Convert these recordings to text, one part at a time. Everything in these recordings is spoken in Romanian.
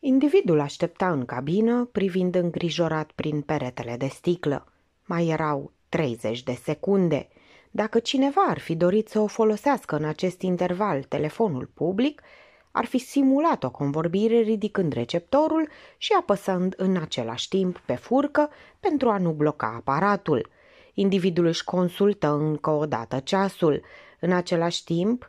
Individul aștepta în cabină, privind îngrijorat prin peretele de sticlă. Mai erau 30 de secunde. Dacă cineva ar fi dorit să o folosească în acest interval telefonul public, ar fi simulat o convorbire ridicând receptorul și apăsând în același timp pe furcă pentru a nu bloca aparatul. Individul își consultă încă o dată ceasul. În același timp,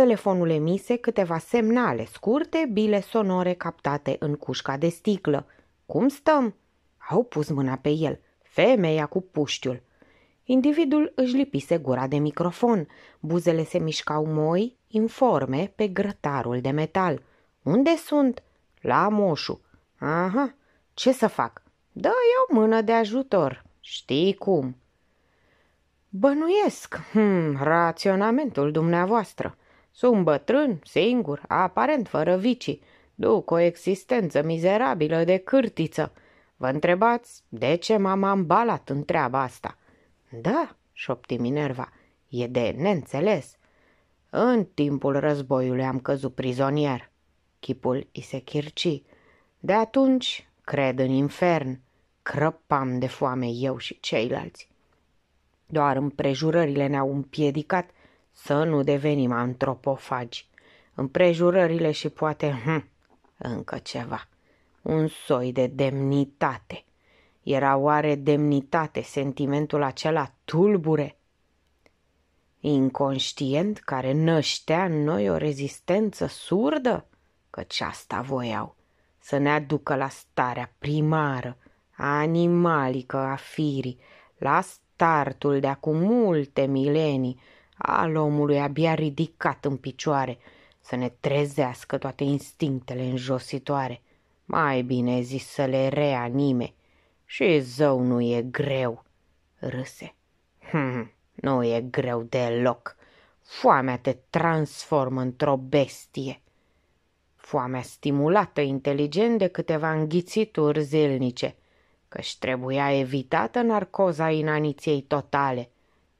telefonul emise câteva semnale scurte, bile sonore captate în cușca de sticlă. Cum stăm?" Au pus mâna pe el, femeia cu puștiul. Individul își lipise gura de microfon. Buzele se mișcau moi, informe, pe grătarul de metal. Unde sunt? La moșu. Aha, ce să fac? dă o mână de ajutor. Știi cum. Bănuiesc, hmm, raționamentul dumneavoastră. Sunt bătrân, singur, aparent fără vicii. Duc o existență mizerabilă de cârtiță. Vă întrebați de ce m-am ambalat în treaba asta? Da, șopti Minerva, e de neînțeles. În timpul războiului am căzut prizonier. Chipul i se chirci. De atunci cred în infern. Crăpam de foame eu și ceilalți. Doar împrejurările ne-au împiedicat să nu devenim antropofagi. Împrejurările și poate, hm, încă ceva. Un soi de demnitate. Era oare demnitate sentimentul acela tulbure? Inconștient care năștea în noi o rezistență surdă? Căci asta voiau, să ne aducă la starea primară, animalică a firii, la startul de acum multe milenii, al omului abia ridicat în picioare, să ne trezească toate instinctele înjositoare. Mai bine zis să le reanime. Și zău nu e greu, râse. Hm, nu e greu deloc. Foamea te transformă într-o bestie. Foamea stimulată inteligent de câteva înghițituri zilnice, căci trebuia evitată narcoza inaniției totale –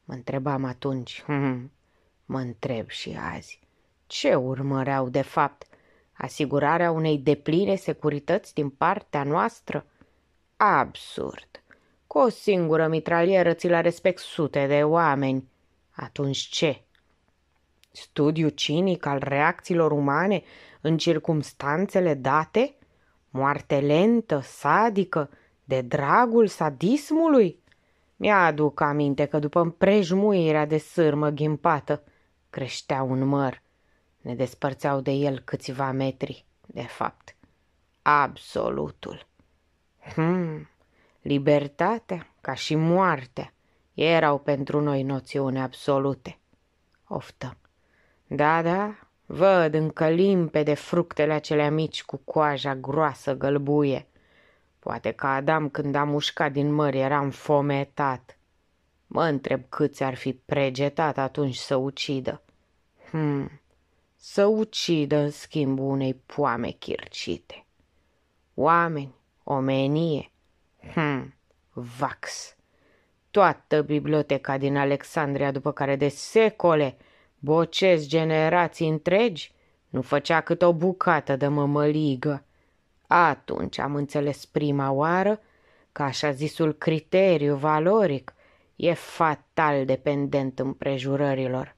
Mă întrebam atunci, hm, mă întreb și azi, ce urmăreau de fapt? Asigurarea unei depline securități din partea noastră? Absurd! Cu o singură mitralieră ți la respect sute de oameni. Atunci ce? Studiu cinic al reacțiilor umane în circumstanțele date? Moarte lentă, sadică, de dragul sadismului? Mi-aduc aminte că după împrejmuirea de sârmă ghimpată creștea un măr. Ne despărțeau de el câțiva metri, de fapt. Absolutul. Hmm, libertatea, ca și moartea, erau pentru noi noțiuni absolute. Oftă. Da, da, văd încă limpede fructele acelea mici cu coaja groasă gălbuie – Poate că Adam când a mușcat din măr era înfometat. Mă întreb câți ar fi pregetat atunci să ucidă. Hmm, să ucidă în schimbul unei poame chircite. Oameni, omenie, hmm, vax. Toată biblioteca din Alexandria, după care de secole bocesc generații întregi, nu făcea cât o bucată de mămăligă. Atunci am înțeles prima oară că așa zisul criteriu valoric e fatal dependent împrejurărilor.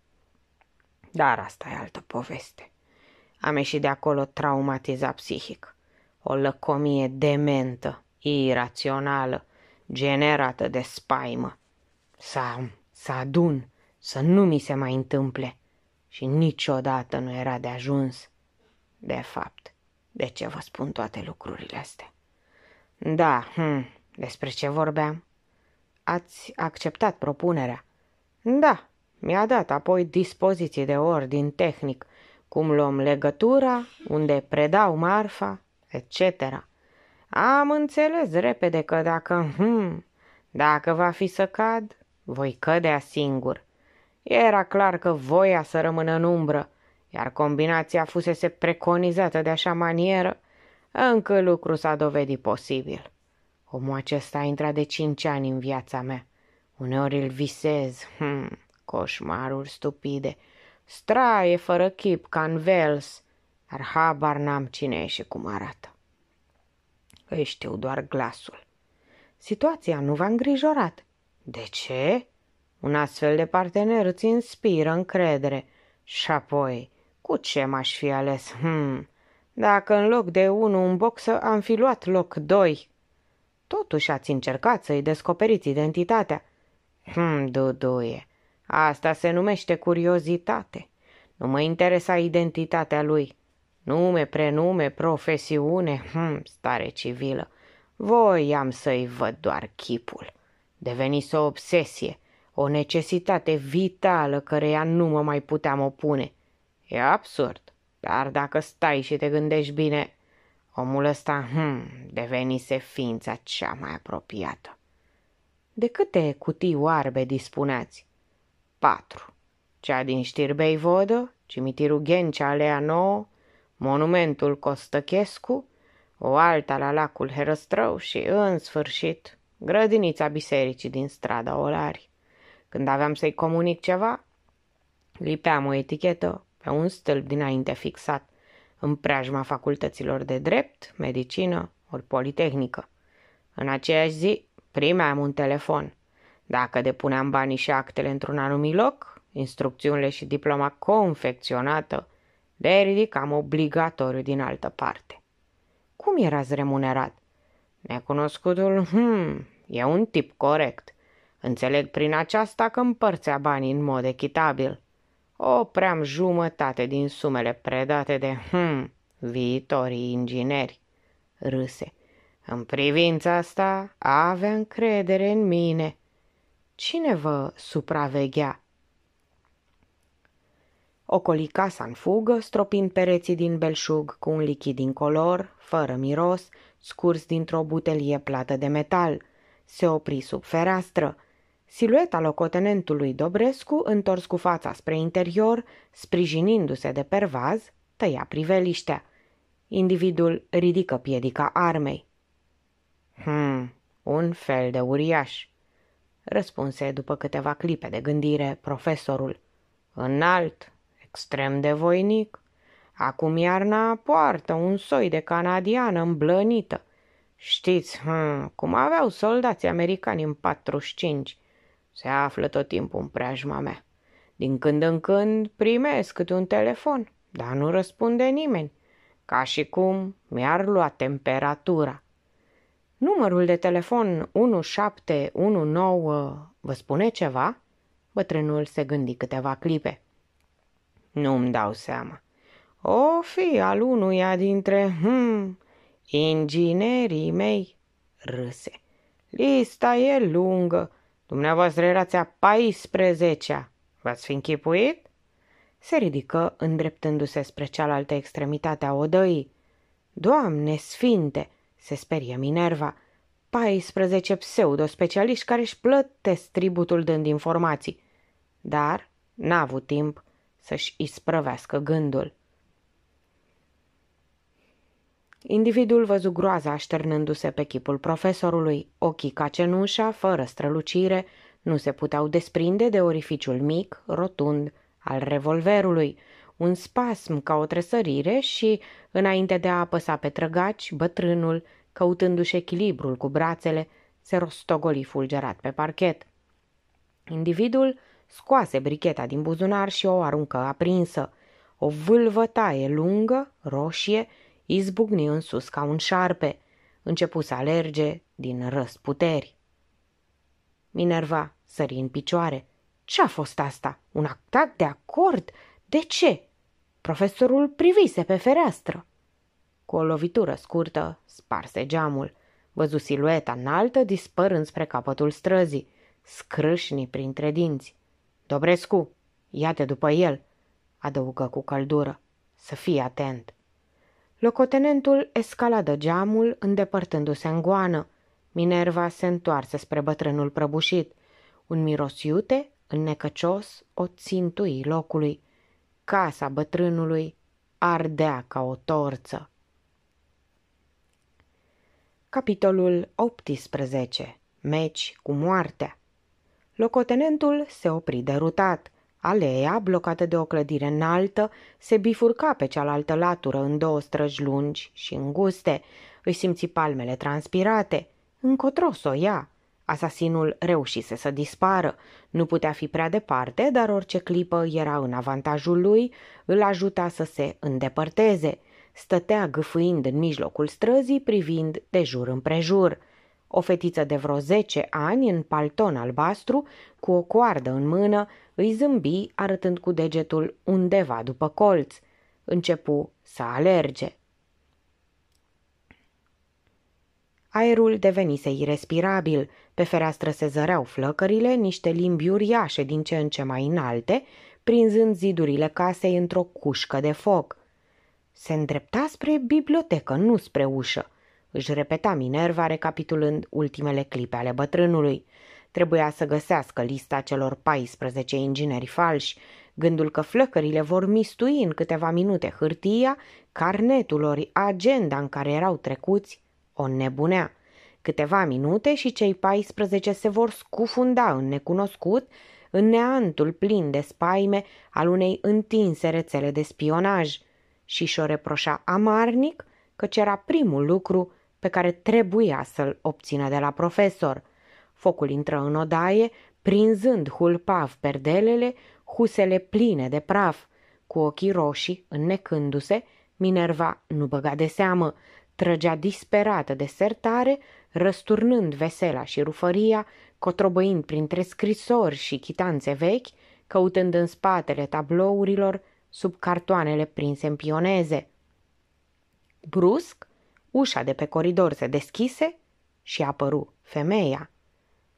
Dar asta e altă poveste. Am ieșit de acolo traumatizat psihic. O lăcomie dementă, irațională, generată de spaimă. Să am, să adun, să nu mi se mai întâmple. Și niciodată nu era de ajuns. De fapt, de ce vă spun toate lucrurile astea? Da, hm, despre ce vorbeam? Ați acceptat propunerea? Da, mi-a dat apoi dispoziții de ordin tehnic, cum luăm legătura, unde predau marfa, etc. Am înțeles repede că dacă, hm, dacă va fi să cad, voi cădea singur. Era clar că voia să rămână în umbră, iar combinația fusese preconizată de așa manieră, încă lucru s-a dovedit posibil. Omul acesta a intrat de cinci ani în viața mea. Uneori îl visez, hmm, coșmaruri stupide, straie fără chip ca în Vels, dar habar n-am cine e și cum arată. Îi știu doar glasul. Situația nu v-a îngrijorat. De ce? Un astfel de partener îți inspiră încredere și apoi cu ce m-aș fi ales? Hmm. Dacă în loc de unu în boxă am fi luat loc doi. Totuși ați încercat să-i descoperiți identitatea. Hmm, duduie, asta se numește curiozitate. Nu mă interesa identitatea lui. Nume, prenume, profesiune, hmm, stare civilă. Voiam să-i văd doar chipul. Devenise o obsesie, o necesitate vitală căreia nu mă mai puteam opune. E absurd, dar dacă stai și te gândești bine, omul ăsta, hmm, devenise ființa cea mai apropiată. De câte cutii oarbe dispuneați? Patru. Cea din știrbei vodă, cimitirul Ghencea Alea Nouă, monumentul Costăchescu, o alta la lacul Herăstrău și, în sfârșit, grădinița bisericii din strada Olari. Când aveam să-i comunic ceva, lipeam o etichetă pe un stâlp dinainte fixat, în preajma facultăților de drept, medicină ori politehnică. În aceeași zi primeam un telefon. Dacă depuneam banii și actele într-un anumit loc, instrucțiunile și diploma confecționată le ridicam obligatoriu din altă parte. Cum erați remunerat? Necunoscutul, hmm, e un tip corect. Înțeleg prin aceasta că împărțea banii în mod echitabil opream jumătate din sumele predate de, hm, viitorii ingineri. Râse. În privința asta avea încredere în mine. Cine vă supraveghea? Ocoli casa în fugă, stropind pereții din belșug cu un lichid incolor, fără miros, scurs dintr-o butelie plată de metal. Se opri sub fereastră. Silueta locotenentului Dobrescu, întors cu fața spre interior, sprijinindu-se de pervaz, tăia priveliștea. Individul ridică piedica armei. Hmm, un fel de uriaș, răspunse după câteva clipe de gândire profesorul. Înalt, extrem de voinic. Acum iarna poartă un soi de canadiană îmblănită. Știți, hmm, cum aveau soldații americani în 45. Se află tot timpul în preajma mea. Din când în când primesc câte un telefon, dar nu răspunde nimeni, ca și cum mi-ar lua temperatura. Numărul de telefon 1719 vă spune ceva? Bătrânul se gândi câteva clipe. Nu-mi dau seama. O fi al unuia dintre, hmm, inginerii mei, râse. Lista e lungă, Dumneavoastră erați a 14-a. V-ați fi închipuit? Se ridică, îndreptându-se spre cealaltă extremitate a odăii. Doamne sfinte! Se sperie Minerva. 14 pseudospecialiști care își plătesc tributul dând informații. Dar n-a avut timp să-și isprăvească gândul. Individul văzu groaza așternându-se pe chipul profesorului, ochii ca cenușa, fără strălucire, nu se puteau desprinde de orificiul mic, rotund, al revolverului, un spasm ca o tresărire și, înainte de a apăsa pe trăgaci, bătrânul, căutându-și echilibrul cu brațele, se rostogoli fulgerat pe parchet. Individul scoase bricheta din buzunar și o aruncă aprinsă. O vâlvă taie lungă, roșie, izbucni în sus ca un șarpe. Începu să alerge din răsputeri. Minerva sări în picioare. Ce-a fost asta? Un actat de acord? De ce? Profesorul privise pe fereastră. Cu o lovitură scurtă, sparse geamul. Văzu silueta înaltă dispărând spre capătul străzii, scrâșni printre dinți. Dobrescu, ia-te după el, adăugă cu căldură. Să fii atent. Locotenentul escaladă geamul, îndepărtându-se în goană. Minerva se întoarse spre bătrânul prăbușit. Un miros iute, înnecăcios, o țintui locului. Casa bătrânului ardea ca o torță. Capitolul 18. Meci cu moartea Locotenentul se opri derutat – Aleea, blocată de o clădire înaltă, se bifurca pe cealaltă latură în două străji lungi și înguste. Îi simți palmele transpirate. Încotro o ia. Asasinul reușise să dispară. Nu putea fi prea departe, dar orice clipă era în avantajul lui, îl ajuta să se îndepărteze. Stătea gâfâind în mijlocul străzii, privind de jur împrejur. O fetiță de vreo zece ani, în palton albastru, cu o coardă în mână, îi zâmbi arătând cu degetul undeva după colț. Începu să alerge. Aerul devenise irrespirabil, pe fereastră se zăreau flăcările, niște limbi uriașe din ce în ce mai înalte, prinzând zidurile casei într-o cușcă de foc. Se îndrepta spre bibliotecă, nu spre ușă – își repeta Minerva recapitulând ultimele clipe ale bătrânului. Trebuia să găsească lista celor 14 ingineri falși, gândul că flăcările vor mistui în câteva minute hârtia, carnetul ori agenda în care erau trecuți, o nebunea. Câteva minute și cei 14 se vor scufunda în necunoscut, în neantul plin de spaime al unei întinse rețele de spionaj și și-o reproșa amarnic că era primul lucru pe care trebuia să-l obțină de la profesor. Focul intră în odaie, prinzând hulpav perdelele, husele pline de praf. Cu ochii roșii, înnecându-se, Minerva nu băga de seamă, trăgea disperată de sertare, răsturnând vesela și rufăria, cotrobăind printre scrisori și chitanțe vechi, căutând în spatele tablourilor, sub cartoanele prinse în pioneze. Brusc, Ușa de pe coridor se deschise și apăru femeia.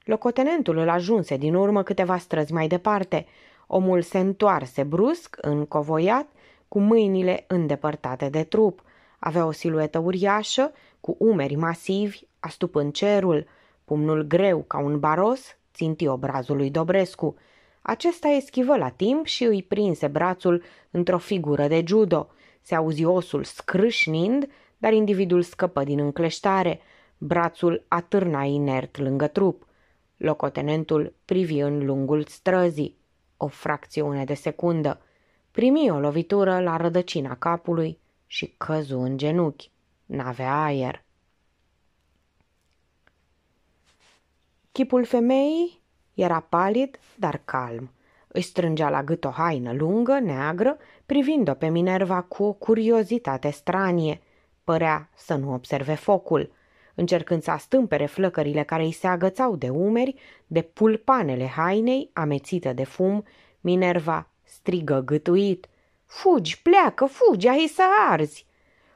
Locotenentul îl ajunse din urmă câteva străzi mai departe. Omul se întoarse brusc, încovoiat, cu mâinile îndepărtate de trup. Avea o siluetă uriașă, cu umeri masivi, astupând cerul, pumnul greu ca un baros, ținti obrazul lui Dobrescu. Acesta eschivă la timp și îi prinse brațul într-o figură de judo. Se auzi osul scrâșnind, dar individul scăpă din încleștare, brațul atârna inert lângă trup. Locotenentul privi în lungul străzii. O fracțiune de secundă. Primi o lovitură la rădăcina capului și căzu în genunchi. N-avea aer. Chipul femeii era palid, dar calm. Își strângea la gât o haină lungă, neagră, privind-o pe Minerva cu o curiozitate stranie – părea să nu observe focul, încercând să astâmpere flăcările care îi se agățau de umeri, de pulpanele hainei, amețită de fum, Minerva strigă gâtuit. Fugi, pleacă, fugi, ai să arzi!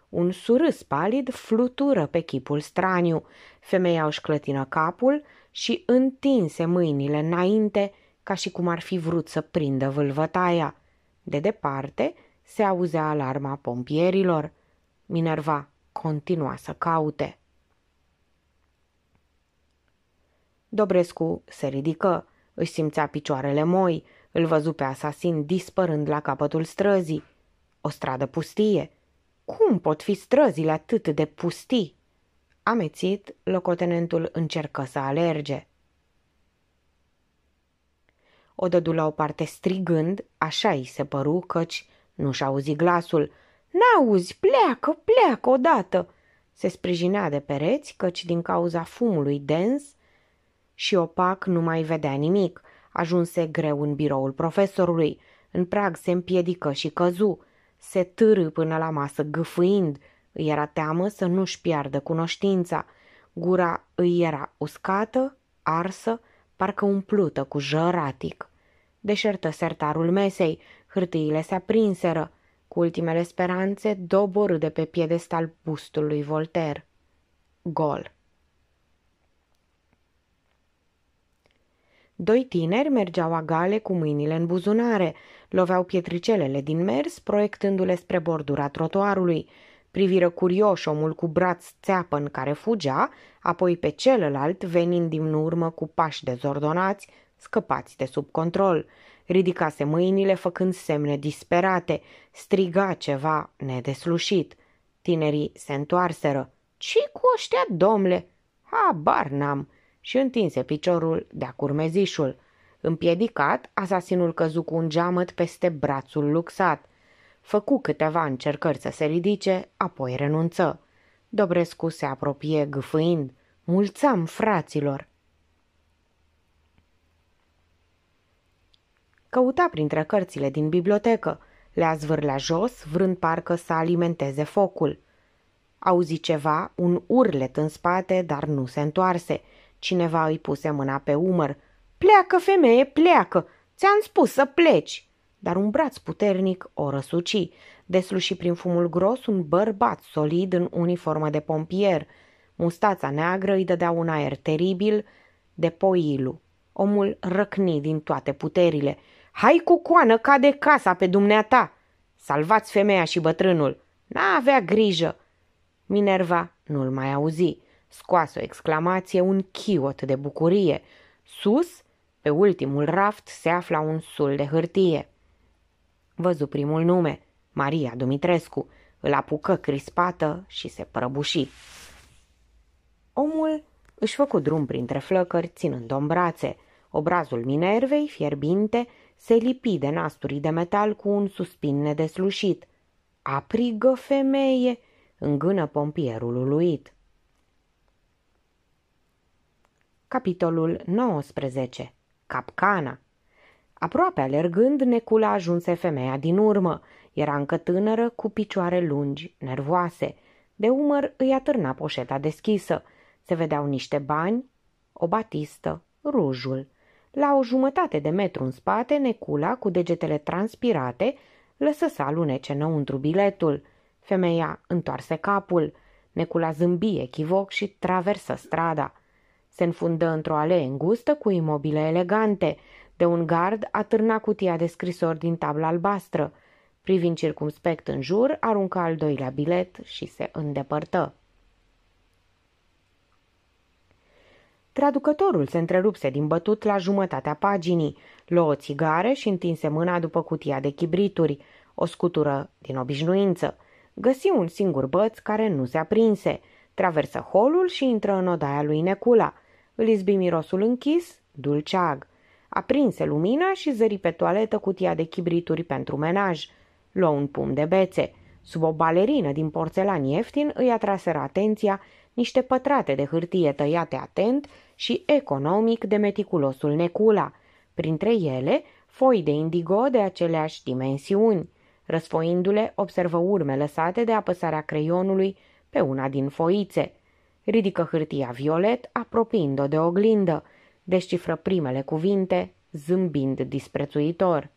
Un surâs palid flutură pe chipul straniu. Femeia își clătină capul și întinse mâinile înainte, ca și cum ar fi vrut să prindă vâlvătaia. De departe se auzea alarma pompierilor. Minerva continua să caute. Dobrescu se ridică, își simțea picioarele moi, îl văzu pe asasin dispărând la capătul străzii. O stradă pustie. Cum pot fi străzile atât de pustii? Amețit, locotenentul încercă să alerge. O dădu la o parte strigând, așa îi se păru căci nu-și auzi glasul, N-auzi, pleacă, pleacă odată!" Se sprijinea de pereți, căci din cauza fumului dens și opac nu mai vedea nimic. Ajunse greu în biroul profesorului. În prag se împiedică și căzu. Se târâ până la masă, gâfâind. Îi era teamă să nu-și piardă cunoștința. Gura îi era uscată, arsă, parcă umplută cu jăratic. Deșertă sertarul mesei, hârtiile se aprinseră. Cu ultimele speranțe, doborâ de pe piedestal bustului lui Voltaire. Gol. Doi tineri mergeau agale cu mâinile în buzunare, loveau pietricelele din mers, proiectându-le spre bordura trotuarului. Priviră curioș omul cu braț țeapă în care fugea, apoi pe celălalt venind din urmă cu pași dezordonați, scăpați de sub control. Ridicase mâinile făcând semne disperate. Striga ceva nedeslușit. Tinerii se întoarseră. ce cu ăștia, domle?" Habar n-am!" și întinse piciorul de-a curmezișul. Împiedicat, asasinul căzu cu un geamăt peste brațul luxat. Făcu câteva încercări să se ridice, apoi renunță. Dobrescu se apropie gâfâind. Mulțam, fraților!" Căuta printre cărțile din bibliotecă, le-a zvârlea jos, vrând parcă să alimenteze focul. Auzi ceva, un urlet în spate, dar nu se întoarse. Cineva îi puse mâna pe umăr. Pleacă, femeie, pleacă! Ți-am spus să pleci! Dar un braț puternic o răsuci. Desluși prin fumul gros un bărbat solid în uniformă de pompier. Mustața neagră îi dădea un aer teribil de poilu. Omul răcni din toate puterile Hai cu coană, cade casa pe dumneata! Salvați femeia și bătrânul! N-avea grijă! Minerva nu-l mai auzi. Scoase o exclamație, un chiot de bucurie. Sus, pe ultimul raft, se afla un sul de hârtie. Văzu primul nume, Maria Dumitrescu. Îl apucă crispată și se prăbuși. Omul își făcu drum printre flăcări, ținând-o în brațe. Obrazul Minervei, fierbinte, se lipi de nasturii de metal cu un suspin nedeslușit. Aprigă femeie!" îngână pompierul uluit. Capitolul 19. Capcana Aproape alergând, Necula ajunse femeia din urmă. Era încă tânără, cu picioare lungi, nervoase. De umăr îi atârna poșeta deschisă. Se vedeau niște bani, o batistă, rujul. La o jumătate de metru în spate, Necula, cu degetele transpirate, lăsă să alunece înăuntru biletul. Femeia întoarse capul. Necula zâmbi echivoc și traversă strada. Se înfundă într-o alee îngustă cu imobile elegante. De un gard atârna cutia de scrisori din tabla albastră. Privind circumspect în jur, aruncă al doilea bilet și se îndepărtă. Traducătorul se întrerupse din bătut la jumătatea paginii, luă o țigară și întinse mâna după cutia de chibrituri, o scutură din obișnuință. Găsi un singur băț care nu se aprinse, traversă holul și intră în odaia lui Necula. Îl izbi mirosul închis, dulceag. Aprinse lumina și zări pe toaletă cutia de chibrituri pentru menaj. Luă un pumn de bețe. Sub o balerină din porțelan ieftin îi atraseră atenția niște pătrate de hârtie tăiate atent și economic de meticulosul Necula, printre ele foi de indigo de aceleași dimensiuni. Răsfoindu-le, observă urme lăsate de apăsarea creionului pe una din foițe. Ridică hârtia violet, apropiind-o de oglindă. Descifră primele cuvinte, zâmbind disprețuitor.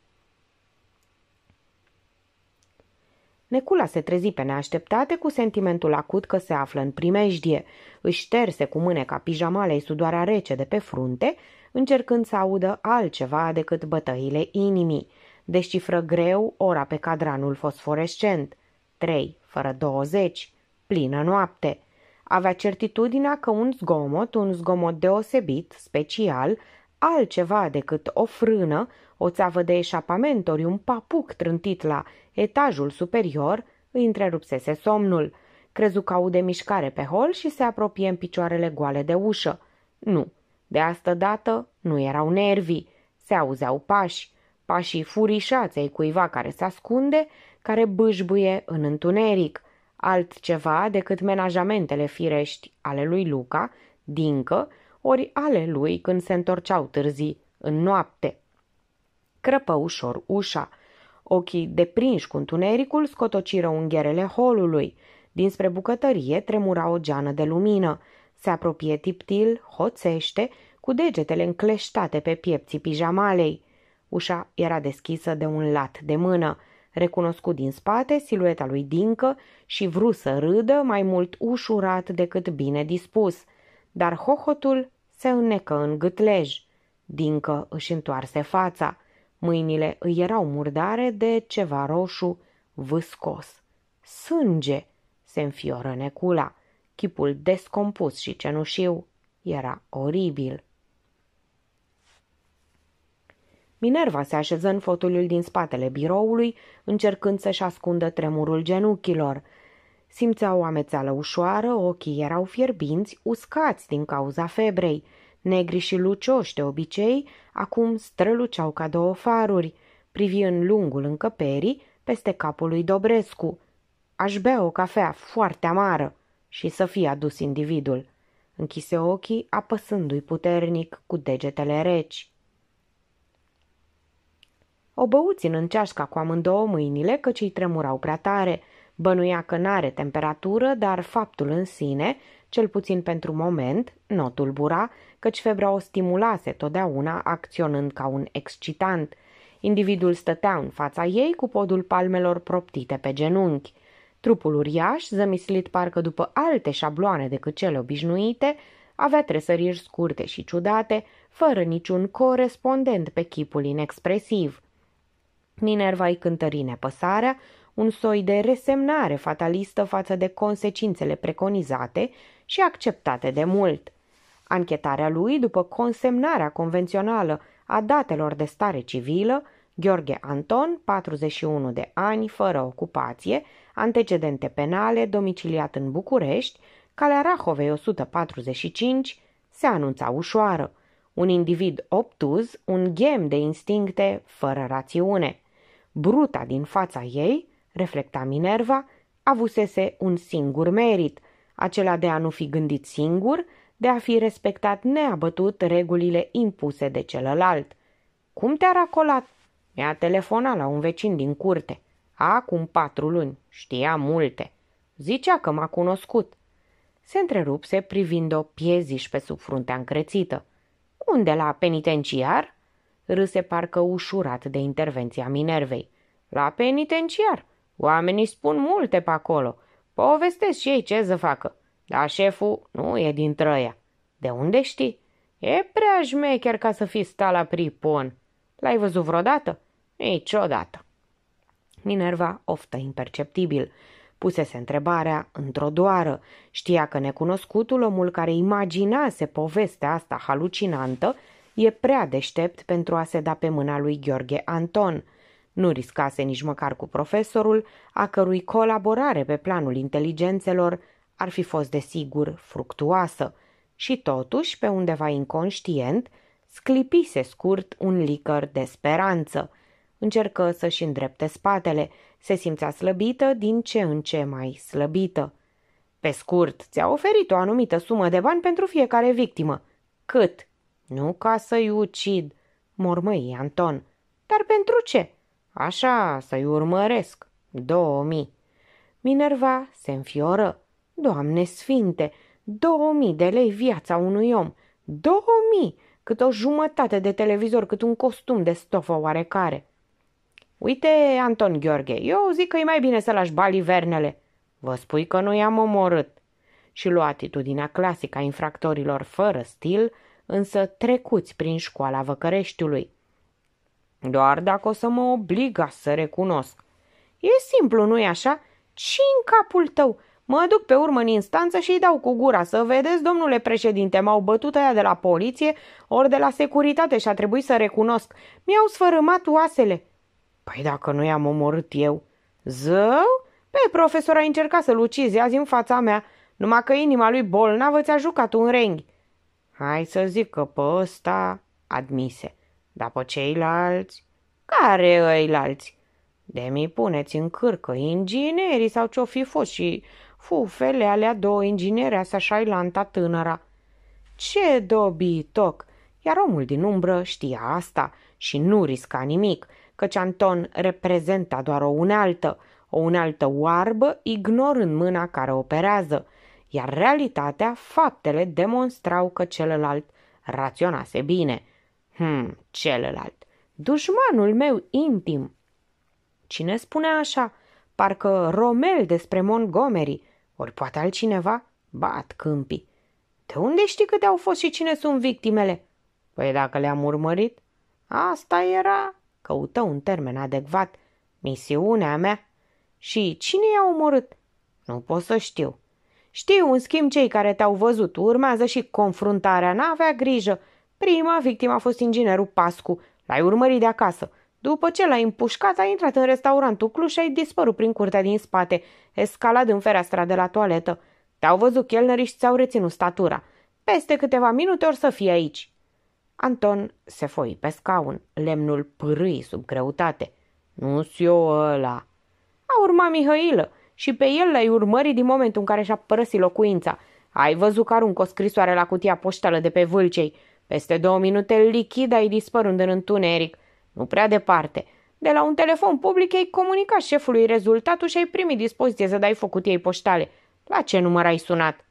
Necula se trezi pe neașteptate cu sentimentul acut că se află în primejdie. Își șterse cu mâneca pijamalei sudoarea rece de pe frunte, încercând să audă altceva decât bătăile inimii. Descifră greu ora pe cadranul fosforescent. 3 fără 20, plină noapte. Avea certitudinea că un zgomot, un zgomot deosebit, special, altceva decât o frână, o țeavă de eșapament ori un papuc trântit la etajul superior, îi întrerupsese somnul. Crezu că aude mișcare pe hol și se apropie în picioarele goale de ușă. Nu, de asta dată nu erau nervii, se auzeau pași, pașii furișați ai cuiva care se ascunde, care bâșbuie în întuneric, altceva decât menajamentele firești ale lui Luca, Dincă, ori ale lui când se întorceau târzii, în noapte. Crăpă ușor ușa. Ochii deprinși cu întunericul scotociră ungherele holului. Dinspre bucătărie tremura o geană de lumină. Se apropie tiptil, hoțește, cu degetele încleștate pe piepții pijamalei. Ușa era deschisă de un lat de mână. Recunoscut din spate silueta lui Dincă și vru să râdă mai mult ușurat decât bine dispus. Dar hohotul se înnecă în gâtlej. Dincă își întoarse fața. Mâinile îi erau murdare de ceva roșu, vâscos. Sânge! se înfioră necula. Chipul descompus și cenușiu era oribil. Minerva se așeză în fotoliul din spatele biroului, încercând să-și ascundă tremurul genunchilor – Simțea o amețeală ușoară, ochii erau fierbinți, uscați din cauza febrei. Negri și lucioși de obicei, acum străluceau ca două faruri. Privi în lungul încăperii, peste capul lui Dobrescu. Aș bea o cafea foarte amară și să fie adus individul. Închise ochii, apăsându-i puternic cu degetele reci. O băuți în ceașca cu amândouă mâinile, căci îi tremurau prea tare – Bănuia că n-are temperatură, dar faptul în sine, cel puțin pentru moment, nu o tulbura, căci febra o stimulase totdeauna acționând ca un excitant. Individul stătea în fața ei cu podul palmelor proptite pe genunchi. Trupul uriaș, zămislit parcă după alte șabloane decât cele obișnuite, avea tresăriri scurte și ciudate, fără niciun corespondent pe chipul inexpresiv. Minerva îi cântări nepăsarea, un soi de resemnare fatalistă față de consecințele preconizate și acceptate de mult. Anchetarea lui, după consemnarea convențională a datelor de stare civilă, Gheorghe Anton, 41 de ani, fără ocupație, antecedente penale, domiciliat în București, Calea Rahovei 145, se anunța ușoară. Un individ obtuz, un ghem de instincte, fără rațiune. Bruta din fața ei reflecta Minerva, avusese un singur merit, acela de a nu fi gândit singur, de a fi respectat neabătut regulile impuse de celălalt. Cum te-a racolat? Mi-a telefonat la un vecin din curte. Acum patru luni. Știa multe. Zicea că m-a cunoscut. Se întrerupse privind-o pieziș pe sub fruntea încrețită. Unde la penitenciar? Râse parcă ușurat de intervenția Minervei. La penitenciar, Oamenii spun multe pe acolo. Povestesc și ei ce să facă. Dar șeful nu e din trăia. De unde știi? E prea șmecher ca să fii stat la pripon. L-ai văzut vreodată? Niciodată. Minerva oftă imperceptibil. Pusese întrebarea într-o doară. Știa că necunoscutul, omul care imaginase povestea asta halucinantă, e prea deștept pentru a se da pe mâna lui Gheorghe Anton – nu riscase nici măcar cu profesorul, a cărui colaborare pe planul inteligențelor ar fi fost desigur fructuoasă și totuși, pe undeva inconștient, sclipise scurt un licăr de speranță. Încercă să-și îndrepte spatele, se simțea slăbită din ce în ce mai slăbită. Pe scurt, ți-a oferit o anumită sumă de bani pentru fiecare victimă. Cât? Nu ca să-i ucid, mormăi Anton. Dar pentru ce? Așa, să-i urmăresc. Două mii. Minerva se înfioră. Doamne sfinte, două mii de lei viața unui om. Două mii! Cât o jumătate de televizor, cât un costum de stofă oarecare. Uite, Anton Gheorghe, eu zic că e mai bine să lași vernele. Vă spui că nu i-am omorât. Și lua atitudinea clasică a infractorilor fără stil, însă trecuți prin școala Văcăreștiului. Doar dacă o să mă obliga să recunosc. E simplu, nu-i așa? ci în capul tău? Mă duc pe urmă în instanță și îi dau cu gura să vedeți, domnule președinte, m-au bătut aia de la poliție ori de la securitate și a trebuit să recunosc. Mi-au sfărâmat oasele. Păi dacă nu i-am omorât eu. Zău? Pe profesor a încercat să-l ucizi azi în fața mea, numai că inima lui bolnavă ți-a jucat un renghi. Hai să zic că pe ăsta admise. Dar pe ceilalți? Care îi alți? De mi puneți în cârcă inginerii sau ce-o fi fost și fufele alea două inginere să lanta tânăra. Ce dobitoc! Iar omul din umbră știa asta și nu risca nimic, căci Anton reprezenta doar o unealtă, o unealtă oarbă, ignorând mâna care operează, iar realitatea, faptele demonstrau că celălalt raționase bine – Hmm, celălalt. Dușmanul meu intim. Cine spune așa? Parcă Romel despre Montgomery. Ori poate altcineva? Bat câmpii. De unde știi câte au fost și cine sunt victimele? Păi dacă le-am urmărit? Asta era, căută un termen adecvat, misiunea mea. Și cine i-a omorât? Nu pot să știu. Știu, în schimb, cei care te-au văzut urmează și confruntarea, n-avea grijă, Prima victimă a fost inginerul Pascu. L-ai urmărit de acasă. După ce l-ai împușcat, a intrat în restaurantul Cluj și ai dispărut prin curtea din spate, escalat în fereastra de la toaletă. Te-au văzut chelnerii și ți-au reținut statura. Peste câteva minute or să fie aici. Anton se foi pe scaun, lemnul pârâi sub greutate. nu ți eu ăla. A urmat Mihailă și pe el l-ai urmărit din momentul în care și-a părăsit locuința. Ai văzut că aruncă o scrisoare la cutia poștală de pe vâlcei – peste două minute lichid ai dispărând în întuneric, nu prea departe. De la un telefon public ai comunicat șefului rezultatul și ai primit dispoziție să dai făcut ei poștale. La ce număr ai sunat?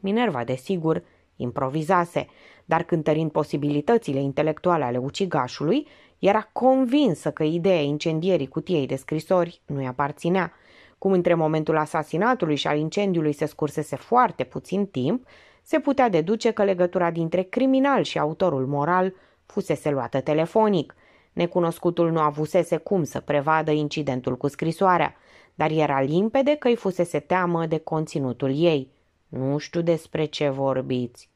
Minerva, desigur, improvizase, dar cântărind posibilitățile intelectuale ale ucigașului, era convinsă că ideea incendierii cutiei de scrisori nu-i aparținea. Cum între momentul asasinatului și al incendiului se scursese foarte puțin timp, se putea deduce că legătura dintre criminal și autorul moral fusese luată telefonic. Necunoscutul nu avusese cum să prevadă incidentul cu scrisoarea, dar era limpede că îi fusese teamă de conținutul ei. Nu știu despre ce vorbiți.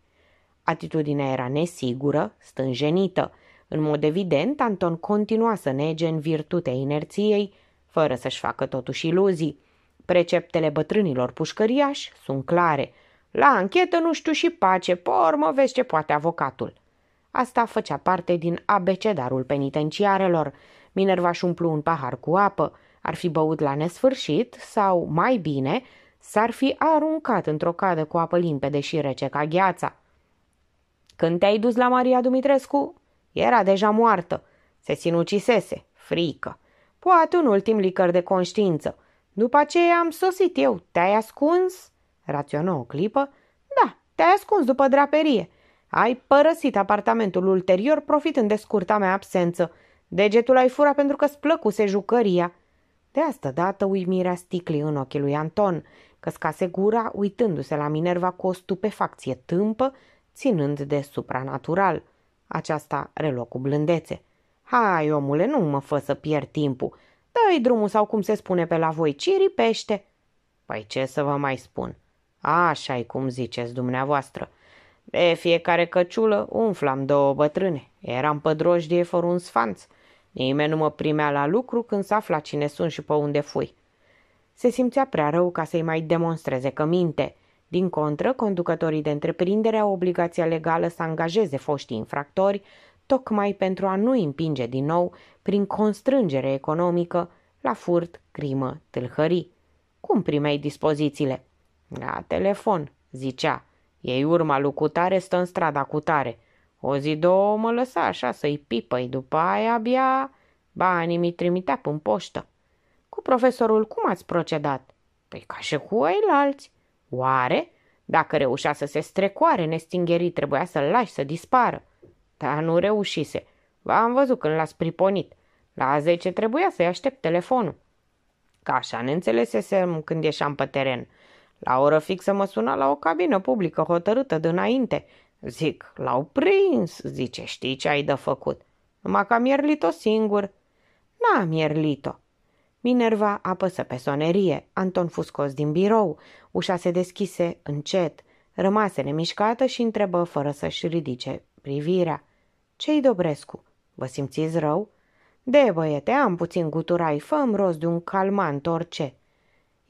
Atitudinea era nesigură, stânjenită. În mod evident, Anton continua să nege în virtutea inerției, fără să-și facă totuși iluzii. Preceptele bătrânilor pușcăriași sunt clare – la anchetă nu știu și pace, pe urmă vezi ce poate avocatul. Asta făcea parte din abecedarul penitenciarelor. Minerva și umplu un pahar cu apă, ar fi băut la nesfârșit sau, mai bine, s-ar fi aruncat într-o cadă cu apă limpede și rece ca gheața. Când te-ai dus la Maria Dumitrescu, era deja moartă. Se sinucisese, frică. Poate un ultim licăr de conștiință. După aceea am sosit eu, te-ai ascuns Raționă o clipă. Da, te-ai ascuns după draperie. Ai părăsit apartamentul ulterior profitând de scurta mea absență. Degetul ai furat pentru că-ți plăcuse jucăria. De asta dată uimirea sticlii în ochii lui Anton, căscase gura uitându-se la Minerva cu o stupefacție tâmpă, ținând de supranatural. Aceasta reluă cu blândețe. Hai, omule, nu mă fă să pierd timpul. Dă-i drumul sau cum se spune pe la voi, ciripește. Păi ce să vă mai spun? așa e cum ziceți dumneavoastră. Pe fiecare căciulă umflam două bătrâne. Eram pe drojdie fără un sfanț. Nimeni nu mă primea la lucru când s afla cine sunt și pe unde fui. Se simțea prea rău ca să-i mai demonstreze că minte. Din contră, conducătorii de întreprindere au obligația legală să angajeze foștii infractori, tocmai pentru a nu împinge din nou, prin constrângere economică, la furt, crimă, tâlhării. Cum primeai dispozițiile? La telefon, zicea. Ei urma lui cutare stă în strada cutare. O zi, două mă lăsa așa să-i pipăi, după aia abia banii mi trimitea în poștă. Cu profesorul cum ați procedat? Păi ca și cu ei alți. Oare? Dacă reușea să se strecoare nestingherii, trebuia să-l lași să dispară. Dar nu reușise. V-am văzut când l-ați priponit. La zece trebuia să-i aștept telefonul. Ca așa ne înțelesesem când ieșeam pe teren – la oră fixă mă sună la o cabină publică hotărâtă înainte. Zic, l-au prins, zice, știi ce ai de făcut. Numai că am ierlit-o singur. N-am ierlit-o. Minerva apăsă pe sonerie. Anton fu scos din birou. Ușa se deschise încet. Rămase nemișcată și întrebă fără să-și ridice privirea. Ce-i Dobrescu? Vă simțiți rău?" De, băiete, am puțin guturai, făm rost de un calmant orice."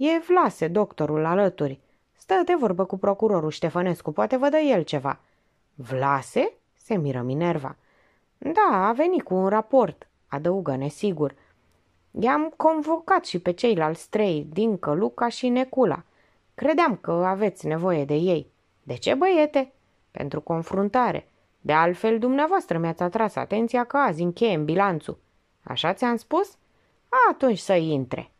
E Vlase, doctorul, alături. Stă de vorbă cu procurorul Ștefănescu, poate vă dă el ceva. Vlase? Se miră Minerva. Da, a venit cu un raport, adăugă nesigur. I-am convocat și pe ceilalți trei, din Luca și Necula. Credeam că aveți nevoie de ei. De ce, băiete? Pentru confruntare. De altfel, dumneavoastră mi-ați atras atenția că azi încheiem bilanțul. Așa ți-am spus? Atunci să intre.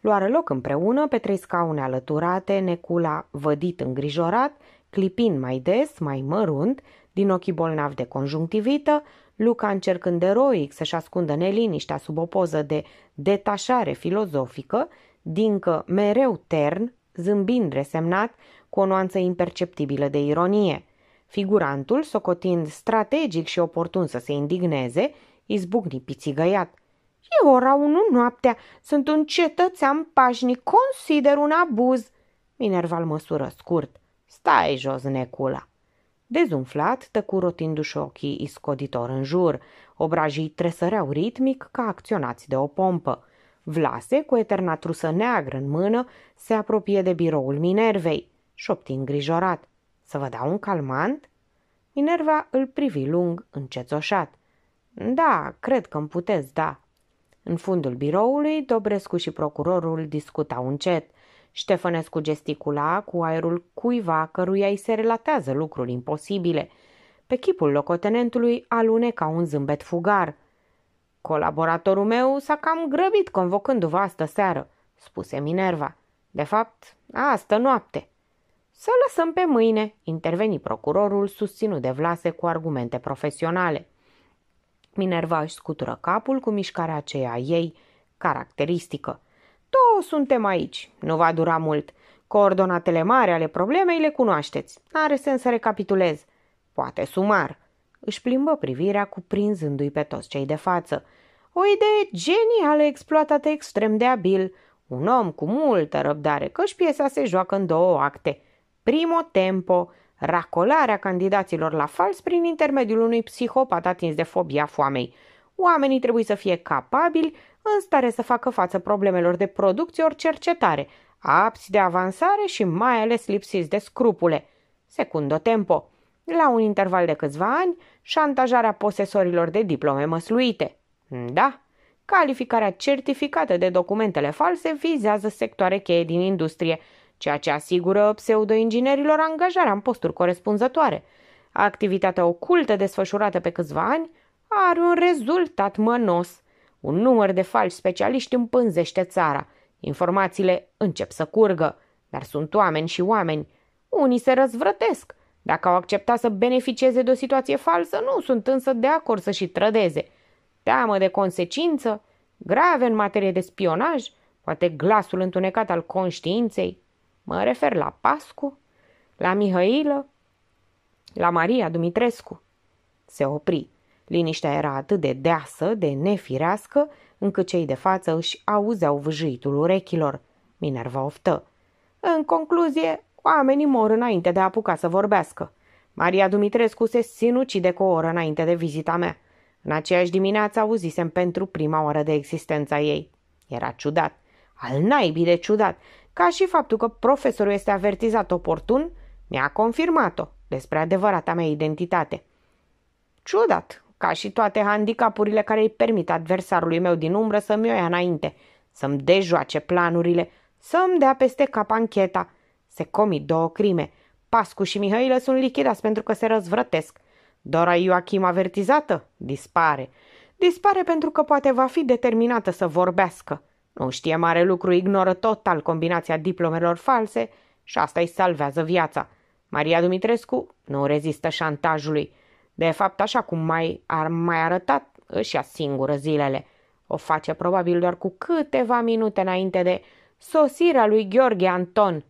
Luară loc împreună pe trei scaune alăturate, Necula vădit îngrijorat, clipind mai des, mai mărunt, din ochii bolnavi de conjunctivită, Luca încercând eroic să-și ascundă neliniștea sub o poză de detașare filozofică, dincă mereu tern, zâmbind resemnat, cu o nuanță imperceptibilă de ironie. Figurantul, socotind strategic și oportun să se indigneze, izbucni pițigăiat. E ora unu noaptea. Sunt un cetățean pașnic. Consider un abuz. Minerva măsură scurt. Stai jos, necula. Dezumflat, tăcu rotindu-și ochii iscoditor în jur. Obrajii tresăreau ritmic ca acționați de o pompă. Vlase, cu eterna trusă neagră în mână, se apropie de biroul Minervei. Șopti îngrijorat. Să vă dau un calmant? Minerva îl privi lung, încețoșat. Da, cred că îmi puteți da. În fundul biroului, Dobrescu și procurorul discutau încet. Ștefănescu gesticula cu aerul cuiva căruia îi se relatează lucruri imposibile. Pe chipul locotenentului aluneca un zâmbet fugar. Colaboratorul meu s-a cam grăbit convocându-vă astă seară, spuse Minerva. De fapt, astă noapte. Să lăsăm pe mâine, interveni procurorul susținut de Vlase cu argumente profesionale. Minerva își scutură capul cu mișcarea aceea ei caracteristică. Toți suntem aici, nu va dura mult. Coordonatele mari ale problemei le cunoașteți. N-are sens să recapitulez. Poate sumar. Își plimbă privirea cuprinzându-i pe toți cei de față. O idee genială exploatată extrem de abil. Un om cu multă răbdare, căci piesa se joacă în două acte. Primo tempo, racolarea candidaților la fals prin intermediul unui psihopat atins de fobia foamei. Oamenii trebuie să fie capabili, în stare să facă față problemelor de producție ori cercetare, apți de avansare și mai ales lipsiți de scrupule. Secundo tempo. La un interval de câțiva ani, șantajarea posesorilor de diplome măsluite. Da, calificarea certificată de documentele false vizează sectoare cheie din industrie – ceea ce asigură pseudoinginerilor angajarea în posturi corespunzătoare. Activitatea ocultă desfășurată pe câțiva ani are un rezultat mănos. Un număr de falși specialiști împânzește țara. Informațiile încep să curgă, dar sunt oameni și oameni. Unii se răzvrătesc. Dacă au acceptat să beneficieze de o situație falsă, nu sunt însă de acord să și trădeze. Teamă de consecință, grave în materie de spionaj, poate glasul întunecat al conștiinței, Mă refer la Pascu, la Mihailă, la Maria Dumitrescu. Se opri. Liniștea era atât de deasă, de nefirească, încât cei de față își auzeau vâjuitul urechilor. Minerva oftă. În concluzie, oamenii mor înainte de a apuca să vorbească. Maria Dumitrescu se sinucide cu o oră înainte de vizita mea. În aceeași dimineață auzisem pentru prima oară de existența ei. Era ciudat, al naibii de ciudat, ca și faptul că profesorul este avertizat oportun, mi-a confirmat-o despre adevărata mea identitate. Ciudat, ca și toate handicapurile care îi permit adversarului meu din umbră să-mi o ia înainte, să-mi dejoace planurile, să-mi dea peste cap ancheta. Se comit două crime. Pascu și Mihailă sunt lichidați pentru că se răzvrătesc. Dora Ioachim avertizată dispare. Dispare pentru că poate va fi determinată să vorbească. Nu știe mare lucru, ignoră total combinația diplomelor false și asta îi salvează viața. Maria Dumitrescu nu rezistă șantajului. De fapt, așa cum mai, ar mai arătat, își ia singură zilele. O face probabil doar cu câteva minute înainte de sosirea lui Gheorghe Anton.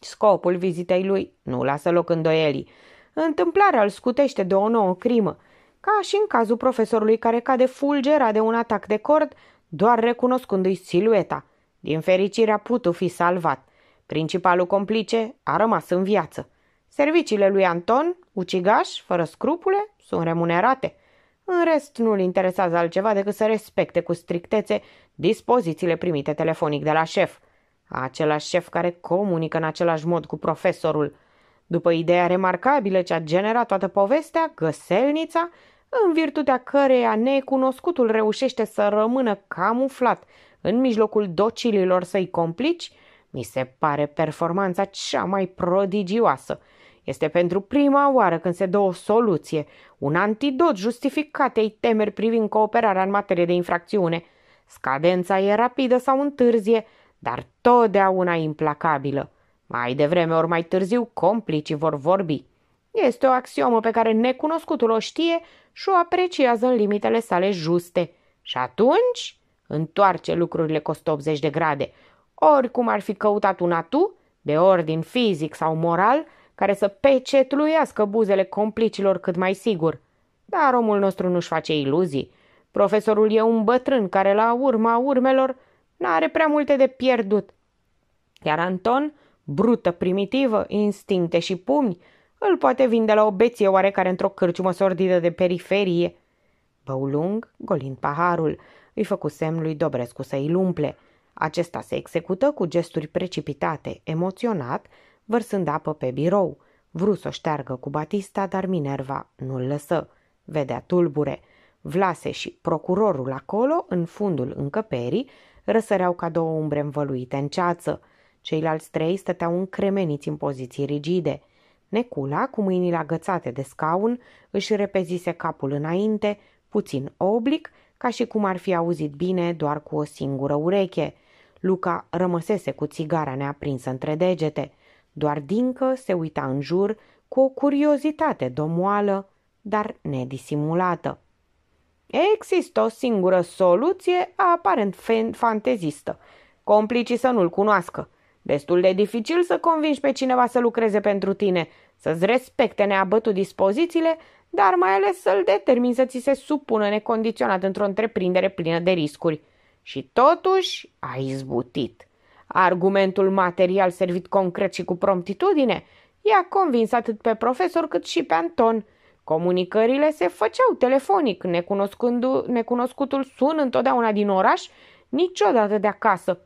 Scopul vizitei lui nu lasă loc îndoielii. Întâmplarea îl scutește de o nouă crimă, ca și în cazul profesorului care cade fulgera de un atac de cord doar recunoscându-i silueta. Din fericire a putut fi salvat. Principalul complice a rămas în viață. Serviciile lui Anton, ucigaș, fără scrupule, sunt remunerate. În rest, nu-l interesează altceva decât să respecte cu strictețe dispozițiile primite telefonic de la șef. Același șef care comunică în același mod cu profesorul. După ideea remarcabilă ce a generat toată povestea, găselnița în virtutea căreia necunoscutul reușește să rămână camuflat în mijlocul docililor săi complici, mi se pare performanța cea mai prodigioasă. Este pentru prima oară când se dă o soluție, un antidot justificatei temeri privind cooperarea în materie de infracțiune. Scadența e rapidă sau întârzie, dar totdeauna implacabilă. Mai devreme ori mai târziu, complicii vor vorbi. Este o axiomă pe care necunoscutul o știe și o apreciază în limitele sale juste. Și atunci întoarce lucrurile cu 180 de grade. Oricum ar fi căutat un atu, de ordin fizic sau moral, care să pecetluiască buzele complicilor cât mai sigur. Dar omul nostru nu-și face iluzii. Profesorul e un bătrân care, la urma urmelor, n-are prea multe de pierdut. Iar Anton, brută primitivă, instincte și pumni, îl poate vinde la o beție oarecare într-o cârciumă sordidă de periferie. lung, golind paharul, îi făcu semn lui Dobrescu să-i umple. Acesta se execută cu gesturi precipitate, emoționat, vărsând apă pe birou. Vru să o șteargă cu Batista, dar Minerva nu-l lăsă. Vedea tulbure. Vlase și procurorul acolo, în fundul încăperii, răsăreau ca două umbre învăluite în ceață. Ceilalți trei stăteau încremeniți în poziții rigide. Necula, cu mâinile agățate de scaun, își repezise capul înainte, puțin oblic, ca și cum ar fi auzit bine doar cu o singură ureche. Luca rămăsese cu țigara neaprinsă între degete. Doar Dincă se uita în jur cu o curiozitate domoală, dar nedisimulată. Există o singură soluție aparent fantezistă, complicii să nu-l cunoască – Destul de dificil să convingi pe cineva să lucreze pentru tine, să-ți respecte neabătut dispozițiile, dar mai ales să-l determin să ți se supună necondiționat într-o întreprindere plină de riscuri. Și totuși a izbutit. Argumentul material servit concret și cu promptitudine i-a convins atât pe profesor cât și pe Anton. Comunicările se făceau telefonic, necunoscutul sun întotdeauna din oraș, niciodată de acasă,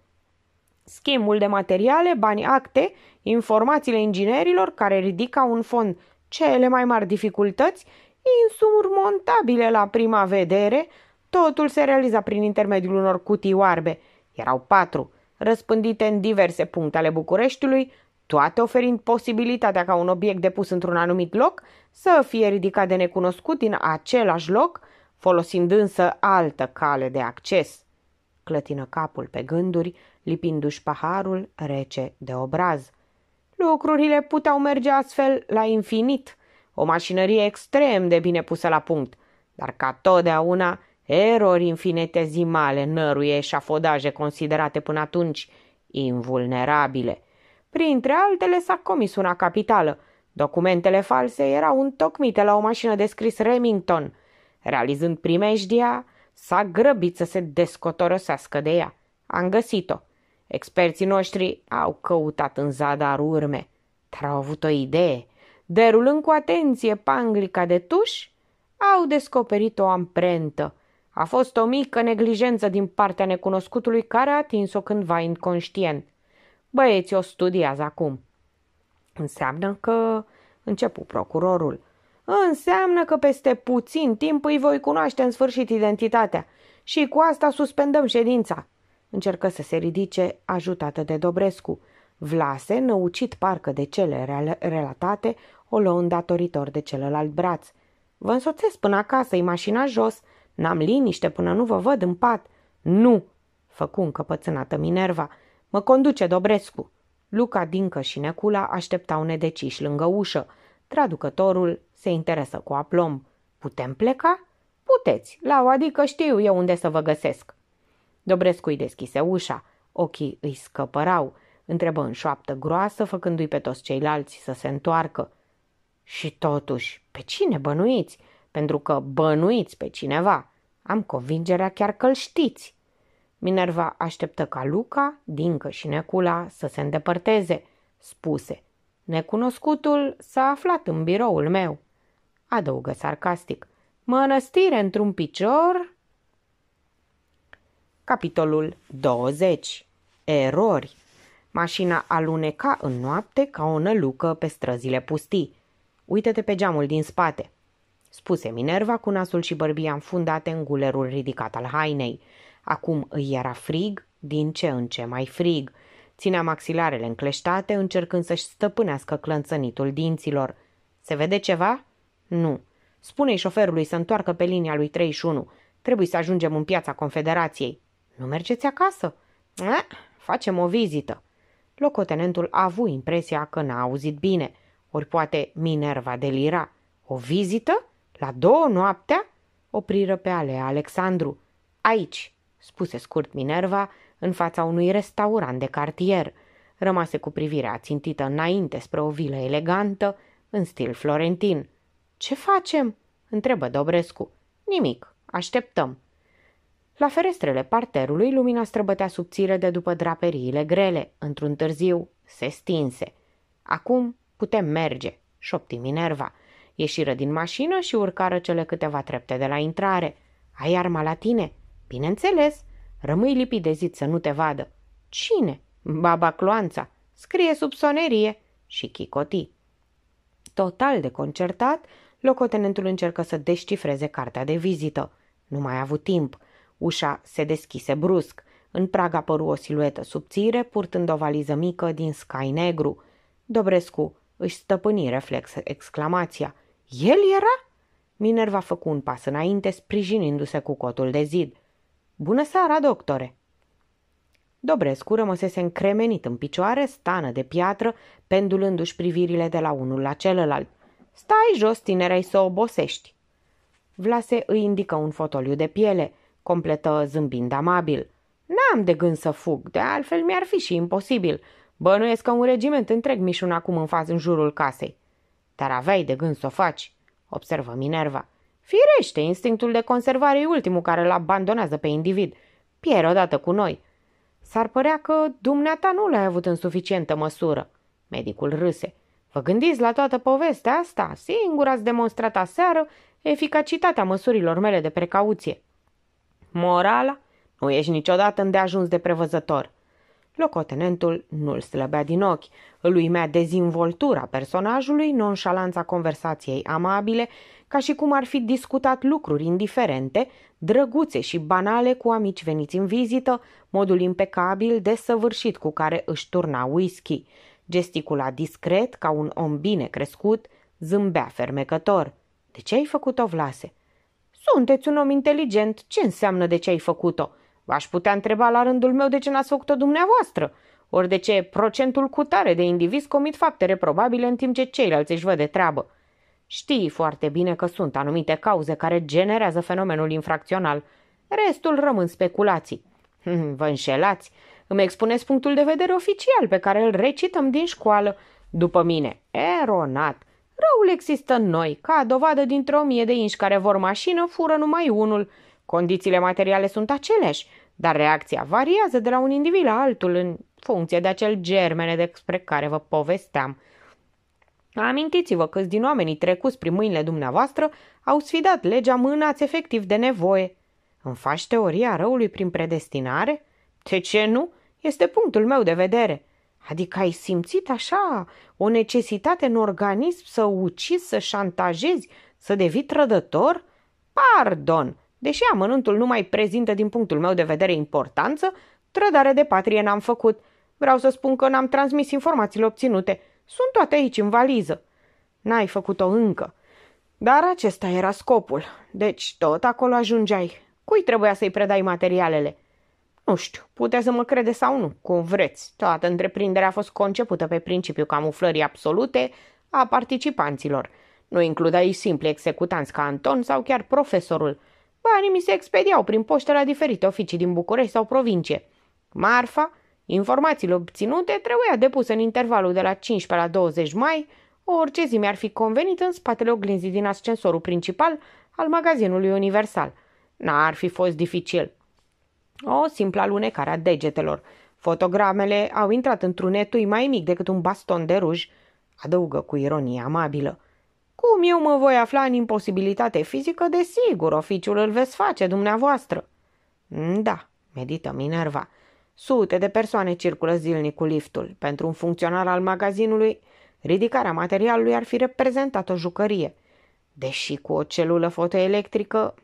Schimbul de materiale, bani, acte, informațiile inginerilor care ridica un fond cele mai mari dificultăți, insurmontabile la prima vedere, totul se realiza prin intermediul unor cutii oarbe. Erau patru, răspândite în diverse puncte ale Bucureștiului, toate oferind posibilitatea ca un obiect depus într-un anumit loc să fie ridicat de necunoscut din același loc, folosind însă altă cale de acces clătină capul pe gânduri, lipindu-și paharul rece de obraz. Lucrurile puteau merge astfel la infinit, o mașinărie extrem de bine pusă la punct, dar ca totdeauna erori infinitezimale năruie și afodaje considerate până atunci invulnerabile. Printre altele s-a comis una capitală. Documentele false erau întocmite la o mașină de scris Remington. Realizând primejdia, S-a grăbit să se descotorosească de ea. Am găsit-o. Experții noștri au căutat în zadar urme, dar au avut o idee. Derulând cu atenție panglica de tuș, au descoperit o amprentă. A fost o mică neglijență din partea necunoscutului care a atins-o cândva inconștient. Băieții o studiază acum. Înseamnă că, începu procurorul, înseamnă că peste puțin timp îi voi cunoaște în sfârșit identitatea și cu asta suspendăm ședința. Încercă să se ridice, ajutată de Dobrescu. Vlase, năucit parcă de cele relatate, o luă îndatoritor de celălalt braț. Vă însoțesc până acasă, e mașina jos. N-am liniște până nu vă văd în pat. Nu, făcu încăpățânată Minerva. Mă conduce Dobrescu. Luca Dincă și Necula așteptau nedeciși lângă ușă. Traducătorul se interesă cu aplomb. Putem pleca? Puteți, la o adică știu eu unde să vă găsesc. Dobrescu îi deschise ușa, ochii îi scăpărau, întrebă în șoaptă groasă, făcându-i pe toți ceilalți să se întoarcă. Și totuși, pe cine bănuiți? Pentru că bănuiți pe cineva. Am convingerea chiar că-l știți. Minerva așteptă ca Luca, Dincă și Necula să se îndepărteze, spuse. Necunoscutul s-a aflat în biroul meu adăugă sarcastic. Mănăstire într-un picior? Capitolul 20. Erori. Mașina aluneca în noapte ca o nălucă pe străzile pustii. Uită-te pe geamul din spate, spuse Minerva cu nasul și bărbia înfundate în gulerul ridicat al hainei. Acum îi era frig, din ce în ce mai frig. Ținea maxilarele încleștate, încercând să-și stăpânească clănțănitul dinților. Se vede ceva?" Nu. Spune-i șoferului să întoarcă pe linia lui 31. Trebuie să ajungem în piața Confederației. Nu mergeți acasă? A, eh, facem o vizită. Locotenentul a avut impresia că n-a auzit bine. Ori poate Minerva delira. O vizită? La două noaptea? Opriră pe alea Alexandru. Aici, spuse scurt Minerva, în fața unui restaurant de cartier. Rămase cu privirea țintită înainte spre o vilă elegantă, în stil florentin. Ce facem?" întrebă Dobrescu. Nimic, așteptăm." La ferestrele parterului, lumina străbătea subțire de după draperiile grele. Într-un târziu se stinse. Acum putem merge, șopti Minerva. Ieșiră din mașină și urcară cele câteva trepte de la intrare. Ai arma la tine? Bineînțeles. Rămâi lipit de zid să nu te vadă. Cine? Baba Cloanța. Scrie sub sonerie. Și chicoti. Total deconcertat, Locotenentul încercă să descifreze cartea de vizită. Nu mai a avut timp. Ușa se deschise brusc. În prag apăru o siluetă subțire, purtând o valiză mică din scai negru. Dobrescu își stăpâni reflex exclamația. El era? Minerva făcu un pas înainte, sprijinindu-se cu cotul de zid. Bună seara, doctore! Dobrescu rămăsese încremenit în picioare, stană de piatră, pendulându-și privirile de la unul la celălalt. Stai jos, tinerei, să obosești. Vlase îi indică un fotoliu de piele, completă zâmbind amabil. N-am de gând să fug, de altfel mi-ar fi și imposibil. Bănuiesc că un regiment întreg mișun acum în fază în jurul casei. Dar aveai de gând să o faci, observă Minerva. Firește, instinctul de conservare e ultimul care îl abandonează pe individ. Pier odată cu noi. S-ar părea că dumneata nu l-ai avut în suficientă măsură. Medicul râse. Vă gândiți la toată povestea asta? Singur ați demonstrat aseară eficacitatea măsurilor mele de precauție. Morala? Nu ești niciodată îndeajuns de prevăzător. Locotenentul nu-l slăbea din ochi, îl uimea dezvoltura personajului, nonșalanța conversației amabile, ca și cum ar fi discutat lucruri indiferente, drăguțe și banale cu amici veniți în vizită, modul impecabil, desăvârșit cu care își turna whisky. Gesticula discret, ca un om bine crescut, zâmbea fermecător. De ce ai făcut-o, Vlase? Sunteți un om inteligent. Ce înseamnă de ce ai făcut-o? V-aș putea întreba la rândul meu de ce n-ați făcut-o dumneavoastră. Ori de ce procentul cutare de indivizi comit fapte reprobabile în timp ce ceilalți își văd de treabă. Știi foarte bine că sunt anumite cauze care generează fenomenul infracțional. Restul rămân speculații. Vă înșelați. Îmi expuneți punctul de vedere oficial pe care îl recităm din școală. După mine, eronat. Răul există în noi, ca dovadă dintre o mie de inși care vor mașină, fură numai unul. Condițiile materiale sunt aceleași, dar reacția variază de la un individ la altul în funcție de acel germene despre care vă povesteam. Amintiți-vă câți din oamenii trecuți prin mâinile dumneavoastră au sfidat legea mânați efectiv de nevoie. Îmi faci teoria răului prin predestinare? De ce nu? Este punctul meu de vedere. Adică ai simțit așa o necesitate în organism să ucizi, să șantajezi, să devii trădător? Pardon! Deși amănântul nu mai prezintă din punctul meu de vedere importanță, trădare de patrie n-am făcut. Vreau să spun că n-am transmis informațiile obținute. Sunt toate aici în valiză. N-ai făcut-o încă. Dar acesta era scopul. Deci tot acolo ajungeai. Cui trebuia să-i predai materialele? Nu știu, puteți să mă crede sau nu, cum vreți. Toată întreprinderea a fost concepută pe principiul camuflării absolute a participanților. Nu includ ei simpli executanți ca Anton sau chiar profesorul. Banii mi se expediau prin poștă la diferite oficii din București sau provincie. Marfa, informațiile obținute trebuia depuse în intervalul de la 15 la 20 mai, orice zi mi-ar fi convenit în spatele oglinzii din ascensorul principal al magazinului Universal. N-ar fi fost dificil. O simplă alunecare a degetelor. Fotogramele au intrat într-un etui mai mic decât un baston de ruj, adăugă cu ironie amabilă. Cum eu mă voi afla în imposibilitate fizică, desigur, oficiul îl veți face dumneavoastră. Mm, da, medită Minerva. Sute de persoane circulă zilnic cu liftul. Pentru un funcționar al magazinului, ridicarea materialului ar fi reprezentat o jucărie. Deși cu o celulă fotoelectrică,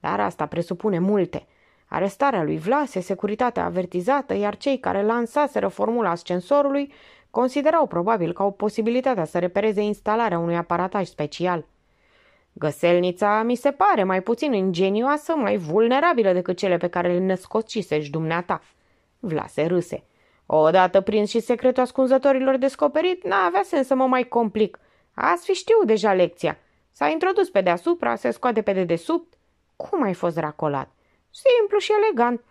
dar asta presupune multe. Arestarea lui Vlase, securitatea avertizată, iar cei care lansaseră formula ascensorului considerau probabil ca o posibilitate să repereze instalarea unui aparataj special. Găselnița mi se pare mai puțin ingenioasă, mai vulnerabilă decât cele pe care le născocisești dumneata. Vlase râse. Odată prins și secretul ascunzătorilor descoperit, n-avea a sens să mă mai complic. Ați fi știut deja lecția. S-a introdus pe deasupra, se scoate pe dedesubt. Cum ai fost racolat? Simplu și elegant.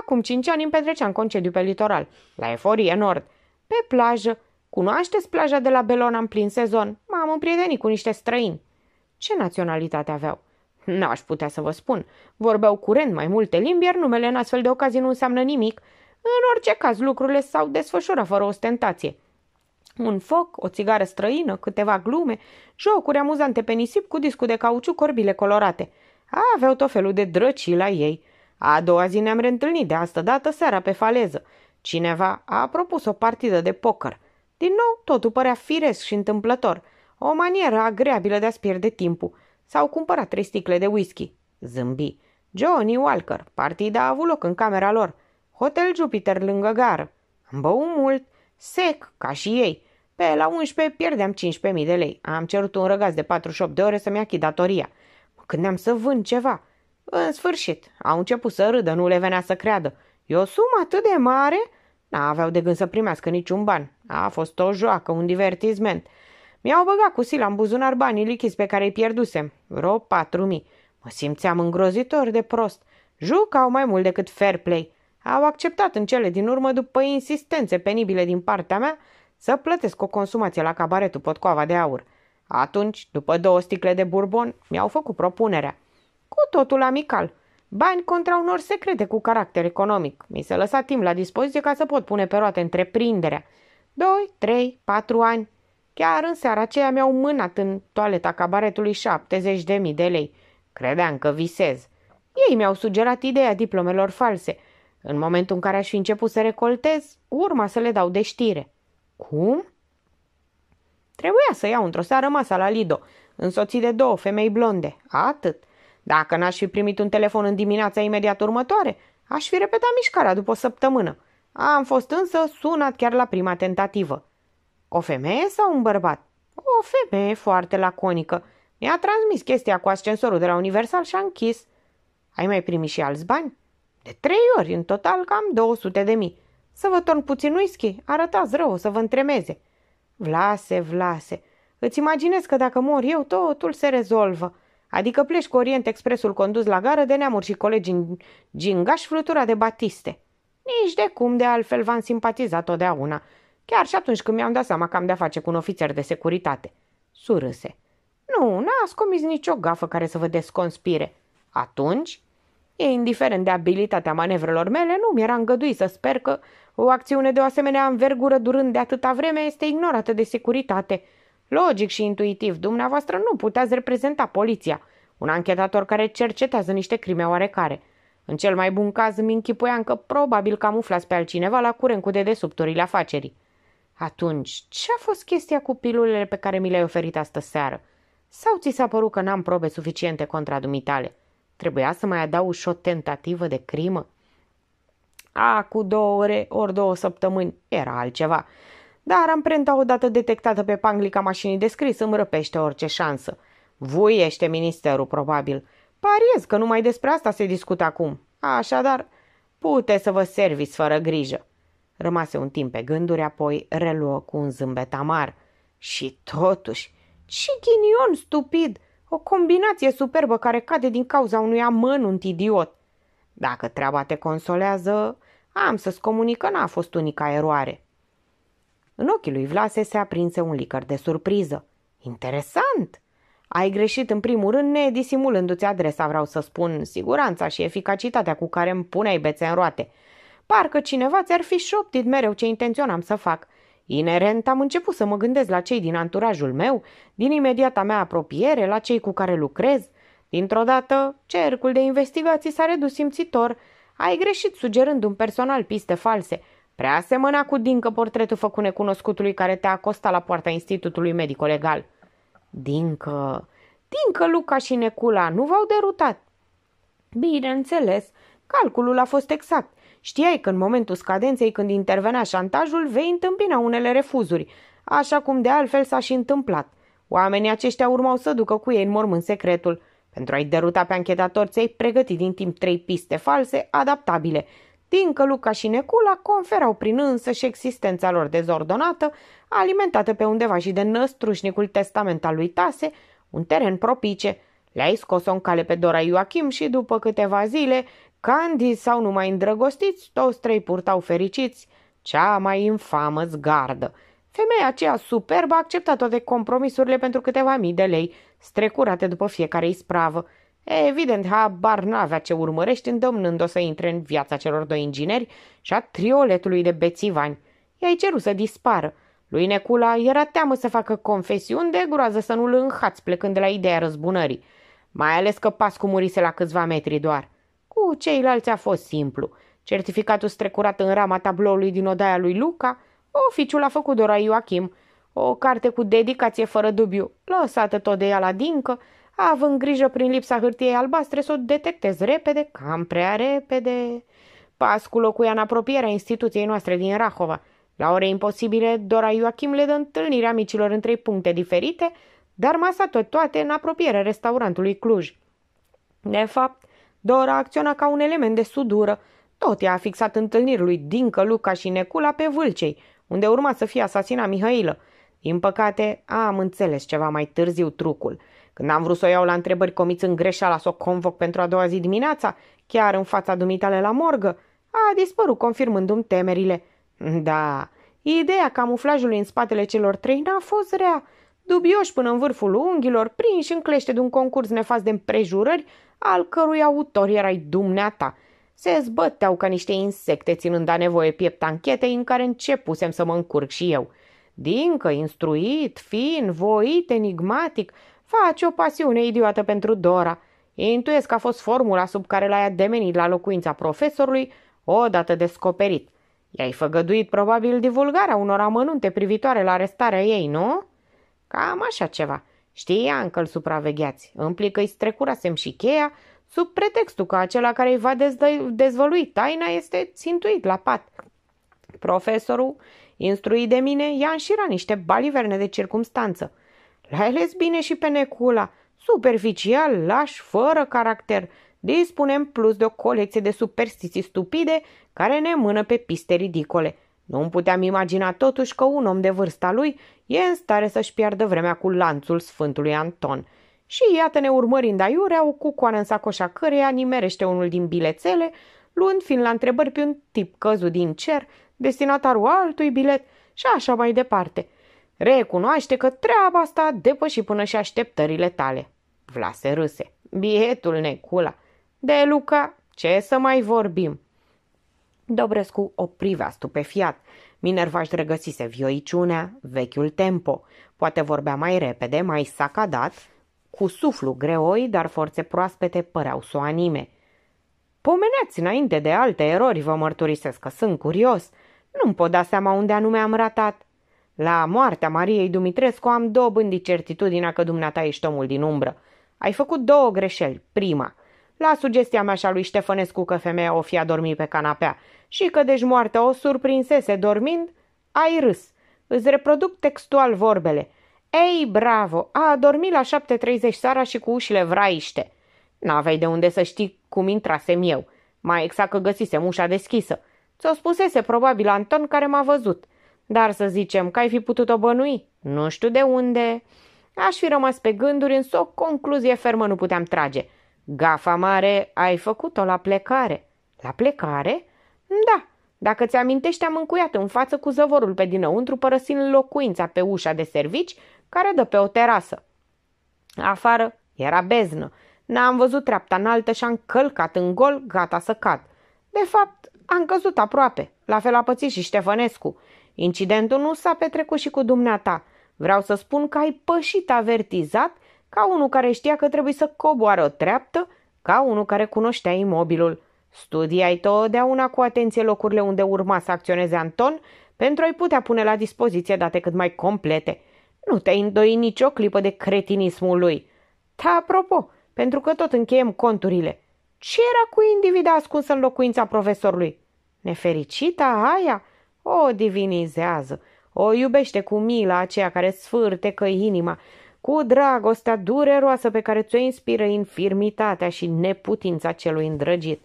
Acum cinci ani îmi petreceam concediu pe litoral, la Eforie Nord, pe plajă. Cunoașteți plaja de la Belona în plin sezon? M-am împrietenit cu niște străini. Ce naționalitate aveau? N-aș putea să vă spun. Vorbeau curent mai multe limbi, iar numele în astfel de ocazii nu înseamnă nimic. În orice caz, lucrurile s-au desfășurat fără ostentație. Un foc, o țigară străină, câteva glume, jocuri amuzante pe nisip cu discul de cauciuc, corbile colorate. Aveau tot felul de drăcii la ei. A doua zi ne-am reîntâlnit de asta dată seara pe faleză. Cineva a propus o partidă de poker. Din nou, totul părea firesc și întâmplător. O manieră agreabilă de a-ți pierde timpul. S-au cumpărat trei sticle de whisky. Zâmbi. Johnny Walker. Partida a avut loc în camera lor. Hotel Jupiter lângă gară. Am băut mult, sec, ca și ei. Pe la 11 pierdeam 15.000 de lei. Am cerut un răgaz de 48 de ore să-mi achid datoria. Mă gândeam să vând ceva. În sfârșit, au început să râdă, nu le venea să creadă. E o sumă atât de mare? N-aveau de gând să primească niciun ban. A fost o joacă, un divertisment. Mi-au băgat cu sila în buzunar banii lichizi pe care îi pierdusem. Vreo patru mii. Mă simțeam îngrozitor de prost. Jucau mai mult decât fair play. Au acceptat în cele din urmă, după insistențe penibile din partea mea, să plătesc o consumație la cabaretul Potcoava de Aur. Atunci, după două sticle de bourbon, mi-au făcut propunerea – cu totul amical. Bani contra unor secrete cu caracter economic. Mi se lăsa timp la dispoziție ca să pot pune pe roate întreprinderea. Doi, trei, patru ani. Chiar în seara aceea mi-au mânat în toaleta cabaretului 70.000 de lei. Credeam că visez. Ei mi-au sugerat ideea diplomelor false. În momentul în care aș fi început să recoltez, urma să le dau de știre. Cum? Trebuia să iau într-o seară masa la Lido, însoțit de două femei blonde. Atât. Dacă n-aș fi primit un telefon în dimineața imediat următoare, aș fi repetat mișcarea după o săptămână. Am fost însă sunat chiar la prima tentativă. O femeie sau un bărbat? O femeie foarte laconică. Mi-a transmis chestia cu ascensorul de la Universal și a închis. Ai mai primit și alți bani? De trei ori, în total cam 200 de mii. Să vă torn puțin whisky, arătați rău, să vă întremeze. Vlase, Vlase, îți imaginez că dacă mor eu, totul se rezolvă. Adică pleci cu Orient Expresul condus la gară de neamuri și colegi în gingaș flutura de batiste. Nici de cum, de altfel v-am simpatizat totdeauna. Chiar și atunci când mi-am dat seama că am de-a face cu un ofițer de securitate. Surâse. Nu, n-ați comis nicio gafă care să vă desconspire. Atunci, e indiferent de abilitatea manevrelor mele, nu mi-era îngăduit să sper că o acțiune de o asemenea învergură durând de atâta vreme este ignorată de securitate – Logic și intuitiv, dumneavoastră nu puteți reprezenta poliția, un anchetator care cercetează niște crime oarecare. În cel mai bun caz îmi închipuiam că probabil camuflați pe altcineva la curent cu dedesubturile afacerii. Atunci, ce a fost chestia cu pilulele pe care mi le-ai oferit astă seară? Sau ți s-a părut că n-am probe suficiente contra dumitale? Trebuia să mai adaug și o tentativă de crimă? A, cu două ore, ori două săptămâni, era altceva. Dar amprenta odată detectată pe panglica mașinii de scris îmi răpește orice șansă. Voi ește ministerul, probabil. Pariez că numai despre asta se discută acum. Așadar, puteți să vă serviți fără grijă. Rămase un timp pe gânduri, apoi reluă cu un zâmbet amar. Și totuși, ce ghinion stupid! O combinație superbă care cade din cauza unui amănunt idiot. Dacă treaba te consolează, am să-ți comunică n-a fost unica eroare. În ochii lui Vlase se aprinse un licăr de surpriză. Interesant! Ai greșit în primul rând nedisimulându-ți adresa, vreau să spun, siguranța și eficacitatea cu care îmi puneai bețe în roate. Parcă cineva ți-ar fi șoptit mereu ce intenționam să fac. Inerent am început să mă gândesc la cei din anturajul meu, din imediata mea apropiere, la cei cu care lucrez. Dintr-o dată, cercul de investigații s-a redus simțitor. Ai greșit sugerând un personal piste false – Prea asemăna cu dincă portretul făcut necunoscutului care te-a acostat la poarta Institutului Medico-Legal. Dincă, dincă Luca și Necula nu v-au derutat. Bineînțeles, calculul a fost exact. Știai că în momentul scadenței când intervenea șantajul vei întâmpina unele refuzuri, așa cum de altfel s-a și întâmplat. Oamenii aceștia urmau să ducă cu ei în mormânt secretul. Pentru a-i deruta pe anchetator, ți-ai pregătit din timp trei piste false, adaptabile, că Luca și Necula conferau prin însă și existența lor dezordonată, alimentată pe undeva și de năstrușnicul testament al lui Tase, un teren propice. Le-ai scos-o în cale pe Dora Ioachim și după câteva zile, candi sau numai îndrăgostiți, toți trei purtau fericiți cea mai infamă zgardă. Femeia aceea superbă accepta toate compromisurile pentru câteva mii de lei, strecurate după fiecare ispravă. E, evident, habar n-avea ce urmărești îndemnând-o să intre în viața celor doi ingineri și a trioletului de bețivani. I-ai cerut să dispară. Lui Necula era teamă să facă confesiuni de groază să nu-l înhați plecând de la ideea răzbunării. Mai ales că Pascu murise la câțiva metri doar. Cu ceilalți a fost simplu. Certificatul strecurat în rama tabloului din odaia lui Luca, oficiul a făcut Dora Ioachim, o carte cu dedicație fără dubiu, lăsată tot de ea la dincă, având grijă prin lipsa hârtiei albastre să o detectez repede, cam prea repede. cu locuia în apropierea instituției noastre din Rahova. La ore imposibile, Dora Ioachim le dă întâlnirea micilor în trei puncte diferite, dar tot toate în apropierea restaurantului Cluj. De fapt, Dora acționa ca un element de sudură. Tot ea a fixat întâlnirii lui Dincă, Luca și Necula pe Vâlcei, unde urma să fie asasinat Mihailă. Din păcate, am înțeles ceva mai târziu trucul – când am vrut să o iau la întrebări comiți în greșeala să o convoc pentru a doua zi dimineața, chiar în fața dumitale la morgă, a dispărut confirmându-mi temerile. Da, ideea camuflajului în spatele celor trei n-a fost rea. Dubioși până în vârful unghilor, prinși în clește de un concurs nefast de împrejurări, al cărui autor erai dumneata. Se zbăteau ca niște insecte, ținând a nevoie piept anchetei în care începusem să mă încurc și eu. Dincă, instruit, fin, voit, enigmatic, Faci o pasiune idiotă pentru Dora. Intuiesc că a fost formula sub care l-ai ademenit la locuința profesorului, odată descoperit. I-ai făgăduit probabil divulgarea unor amănunte privitoare la arestarea ei, nu? Cam așa ceva. Știa încă îl supravegheați. Împli i strecurasem și cheia, sub pretextul că acela care îi va dezvălui taina este țintuit la pat. Profesorul, instruit de mine, i-a înșirat niște baliverne de circumstanță – L-ai ales bine și pe Necula, superficial, laș, fără caracter. Dispunem plus de o colecție de superstiții stupide care ne mână pe piste ridicole. Nu îmi puteam imagina totuși că un om de vârsta lui e în stare să-și piardă vremea cu lanțul Sfântului Anton. Și iată-ne urmărind aiurea o cucoană în sacoșa căreia nimerește unul din bilețele, luând fiind la întrebări pe un tip căzut din cer, destinatarul altui bilet și așa mai departe – Recunoaște că treaba asta depăși până și așteptările tale. Vlase râse. Bietul necula. De Luca, ce să mai vorbim? Dobrescu o privea stupefiat. Minerva își regăsise vioiciunea, vechiul tempo. Poate vorbea mai repede, mai sacadat, cu suflu greoi, dar forțe proaspete păreau să o anime. Pomeneați înainte de alte erori, vă mărturisesc că sunt curios. Nu-mi pot da seama unde anume am ratat. La moartea Mariei Dumitrescu am dobândit certitudinea că dumneata ești omul din umbră. Ai făcut două greșeli. Prima, la sugestia mea și a lui Ștefănescu că femeia o fi adormit pe canapea și că deci moartea o surprinsese dormind, ai râs. Îți reproduc textual vorbele. Ei, bravo, a adormit la 7.30 seara și cu ușile vraiște. N-aveai de unde să știi cum intrasem eu. Mai exact că găsisem ușa deschisă. Ți-o spusese probabil Anton care m-a văzut. Dar să zicem că ai fi putut-o bănui, nu știu de unde. Aș fi rămas pe gânduri, însă o concluzie fermă nu puteam trage. Gafa mare, ai făcut-o la plecare. La plecare? Da, dacă ți-amintești, am încuiat în față cu zăvorul pe dinăuntru, părăsind locuința pe ușa de servici, care dă pe o terasă. Afară era beznă. N-am văzut treapta înaltă și am călcat în gol, gata să cad. De fapt, am căzut aproape. La fel a pățit și Ștefănescu. Incidentul nu s-a petrecut și cu dumneata. Vreau să spun că ai pășit avertizat ca unul care știa că trebuie să coboare o treaptă, ca unul care cunoștea imobilul. Studiai totdeauna cu atenție locurile unde urma să acționeze Anton pentru a-i putea pune la dispoziție date cât mai complete. Nu te-ai îndoi nicio clipă de cretinismul lui. Da, apropo, pentru că tot încheiem conturile. Ce era cu individa ascunsă în locuința profesorului? Nefericita aia? O divinizează, o iubește cu mila aceea care sfârte că inima, cu dragostea dureroasă pe care ți-o inspiră infirmitatea și neputința celui îndrăgit.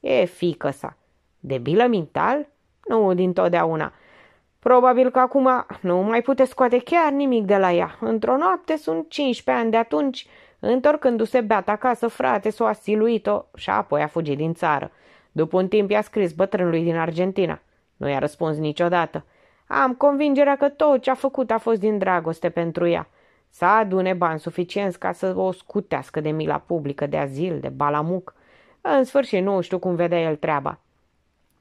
E fică sa. Debilă mental? Nu dintotdeauna. Probabil că acum nu mai puteți scoate chiar nimic de la ea. Într-o noapte sunt 15 ani de atunci, întorcându-se beat acasă, frate, s-o a siluit-o și apoi a fugit din țară. După un timp i-a scris bătrânului din Argentina. Nu i-a răspuns niciodată. Am convingerea că tot ce a făcut a fost din dragoste pentru ea. Să adune bani suficienți ca să o scutească de mila publică, de azil, de balamuc. În sfârșit nu știu cum vedea el treaba.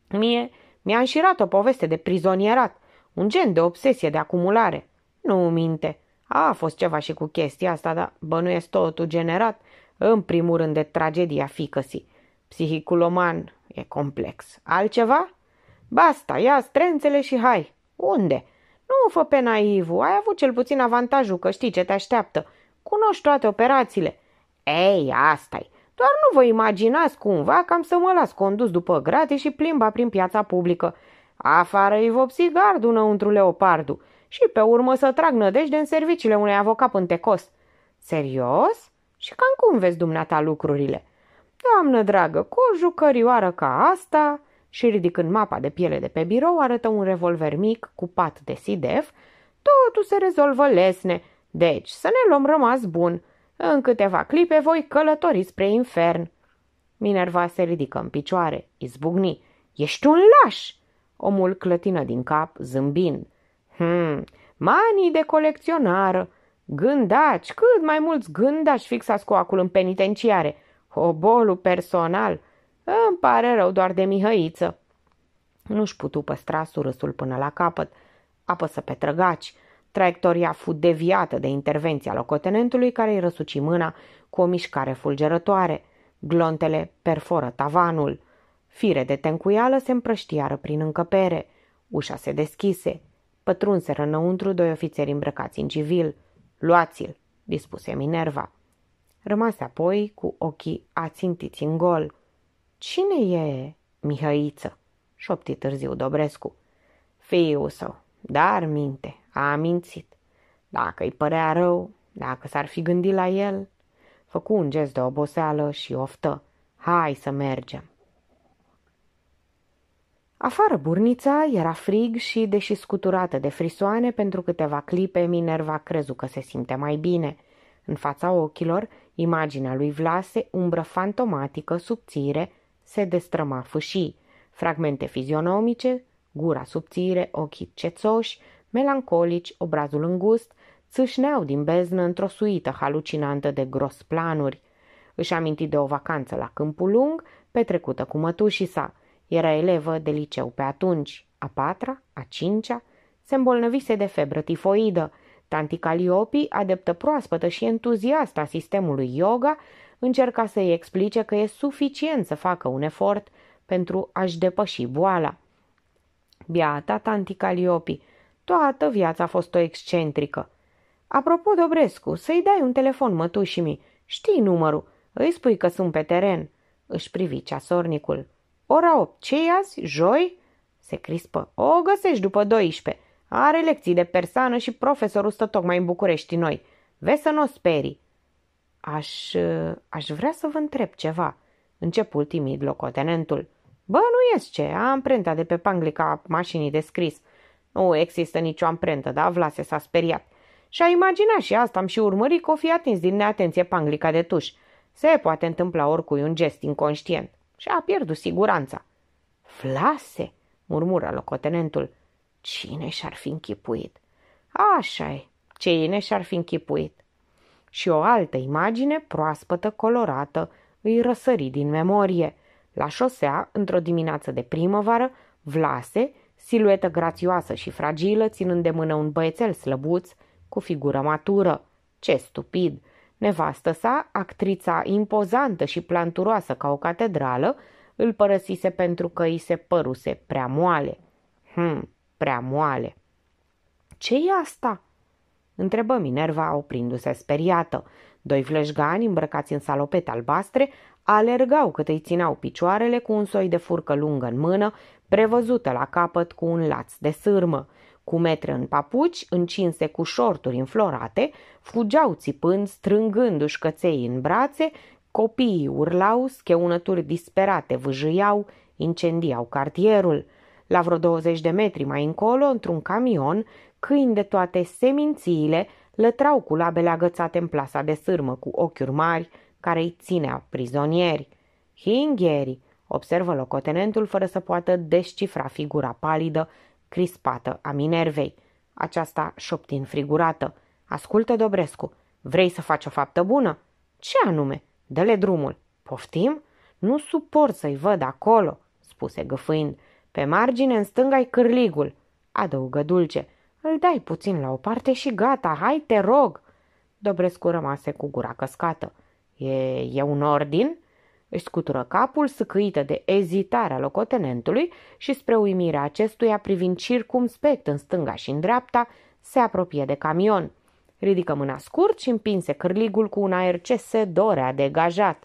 Mie mi-a înșirat o poveste de prizonierat, un gen de obsesie de acumulare. Nu minte. A fost ceva și cu chestia asta, dar bănuiesc totul generat, în primul rând de tragedia ficăsii. Psihicul oman e complex. Altceva? Basta, ia strențele și hai! Unde? Nu fă pe naivu, ai avut cel puțin avantajul că știi ce te așteaptă. Cunoști toate operațiile. Ei, asta-i. Doar nu vă imaginați cumva că am să mă las condus după grate și plimba prin piața publică. afară îi vopsi gardul înăuntru leopardu și pe urmă să trag nădejde în serviciile unui avocat pântecos. Serios? Și cam cum vezi dumneata lucrurile? Doamnă dragă, cu o jucărioară ca asta și ridicând mapa de piele de pe birou, arătă un revolver mic cu pat de sidef. Totul se rezolvă lesne, deci să ne luăm rămas bun. În câteva clipe voi călători spre infern. Minerva se ridică în picioare, izbucni. Ești un laș! Omul clătină din cap, zâmbind. Hmm, manii de colecționară, gândaci, cât mai mulți gândaci fixați cu acul în penitenciare, obolul personal, îmi pare rău doar de mihăiță. Nu-și putu păstra surâsul până la capăt. Apăsă pe trăgaci. Traiectoria fu deviată de intervenția locotenentului care îi răsuci mâna cu o mișcare fulgerătoare. Glontele perforă tavanul. Fire de tencuială se împrăștiară prin încăpere. Ușa se deschise. Pătrunseră înăuntru doi ofițeri îmbrăcați în civil. Luați-l, dispuse Minerva. Rămase apoi cu ochii ațintiți în gol. Cine e Mihăiță? șopti târziu Dobrescu. Fiul său, dar minte, a amințit. Dacă îi părea rău, dacă s-ar fi gândit la el, făcu un gest de oboseală și oftă. Hai să mergem. Afară burnița era frig și, deși scuturată de frisoane, pentru câteva clipe Minerva crezu că se simte mai bine. În fața ochilor, imaginea lui Vlase, umbră fantomatică, subțire, se destrăma fâșii, fragmente fizionomice, gura subțire, ochii cețoși, melancolici, obrazul îngust, țâșneau din beznă într-o suită halucinantă de gros planuri. Își aminti de o vacanță la Câmpul Lung, petrecută cu mătușii sa. Era elevă de liceu pe atunci, a patra, a cincea, se îmbolnăvise de febră tifoidă. Tanti Caliopi, adeptă proaspătă și entuziastă a sistemului yoga, încerca să-i explice că e suficient să facă un efort pentru a-și depăși boala. Biata tanti Caliopi, toată viața a fost o excentrică. Apropo, Dobrescu, să-i dai un telefon mătușimii. Știi numărul, îi spui că sunt pe teren. Își privi ceasornicul. Ora 8, ce azi? Joi? Se crispă. O găsești după 12. Are lecții de persană și profesorul stă tocmai în București noi. Vezi să nu o sperii. Aș, aș vrea să vă întreb ceva, începul timid locotenentul. Bă, nu ies ce, amprenta de pe panglica mașinii de scris. Nu există nicio amprentă, da? Vlase s-a speriat. Și-a imaginat și asta, am și urmărit că o fi atins din neatenție panglica de tuș. Se poate întâmpla oricui un gest inconștient. Și a pierdut siguranța. Vlase, murmură locotenentul. Cine și-ar fi închipuit? Așa e, cine și-ar fi închipuit? și o altă imagine proaspătă colorată îi răsări din memorie. La șosea, într-o dimineață de primăvară, Vlase, siluetă grațioasă și fragilă, ținând de mână un băiețel slăbuț, cu figură matură. Ce stupid! Nevastă sa, actrița impozantă și planturoasă ca o catedrală, îl părăsise pentru că îi se păruse prea moale. Hmm, prea moale. ce i asta?" Întrebă Minerva oprindu-se speriată. Doi fleșgani îmbrăcați în salopete albastre alergau cât îi țineau picioarele cu un soi de furcă lungă în mână, prevăzută la capăt cu un laț de sârmă. Cu metre în papuci, încinse cu șorturi înflorate, fugeau țipând, strângându-și căței în brațe, copiii urlau, scheunături disperate vâjâiau, incendiau cartierul. La vreo 20 de metri mai încolo, într-un camion, Câini de toate semințiile lătrau cu labele agățate în plasa de sârmă, cu ochiuri mari, care îi ținea prizonieri. Hingheri, observă locotenentul fără să poată descifra figura palidă, crispată a Minervei. Aceasta șoptin frigurată. Ascultă, Dobrescu, vrei să faci o faptă bună? Ce anume? Dă-le drumul. Poftim? Nu suport să-i văd acolo, spuse găfâind. Pe margine, în stânga-i cârligul, adăugă dulce. Îl dai puțin la o parte și gata, hai te rog!" Dobrescu rămase cu gura căscată. E, e un ordin?" Își scutură capul, săcăită de ezitarea locotenentului și spre uimirea acestuia, privind circumspect în stânga și în dreapta, se apropie de camion. Ridică mâna scurt și împinse cârligul cu un aer ce se dorea degajat.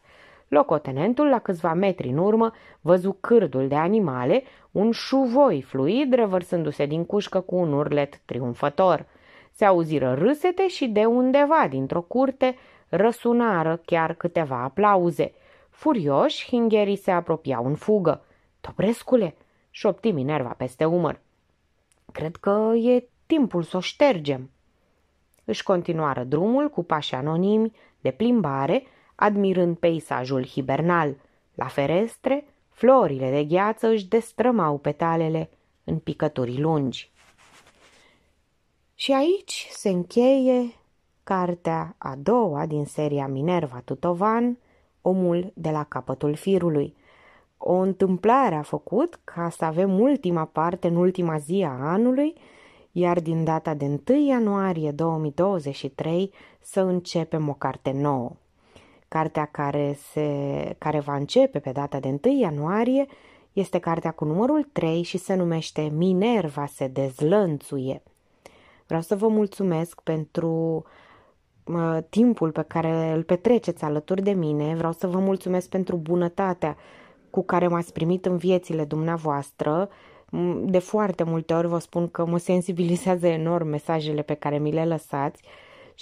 Locotenentul, la câțiva metri în urmă, văzu cârdul de animale, un șuvoi fluid revărsându-se din cușcă cu un urlet triumfător. Se auziră râsete și de undeva, dintr-o curte, răsunară chiar câteva aplauze. Furioși, hingherii se apropiau în fugă. Toprescule, șopti Minerva peste umăr. Cred că e timpul să o ștergem. Își continuară drumul cu pași anonimi de plimbare, admirând peisajul hibernal. La ferestre, Florile de gheață își destrămau petalele în picături lungi. Și aici se încheie cartea a doua din seria Minerva Tutovan, Omul de la capătul firului. O întâmplare a făcut ca să avem ultima parte în ultima zi a anului, iar din data de 1 ianuarie 2023 să începem o carte nouă. Cartea care, se, care va începe pe data de 1 ianuarie este cartea cu numărul 3 și se numește Minerva se dezlănțuie. Vreau să vă mulțumesc pentru timpul pe care îl petreceți alături de mine, vreau să vă mulțumesc pentru bunătatea cu care m-ați primit în viețile dumneavoastră. De foarte multe ori vă spun că mă sensibilizează enorm mesajele pe care mi le lăsați. Uh,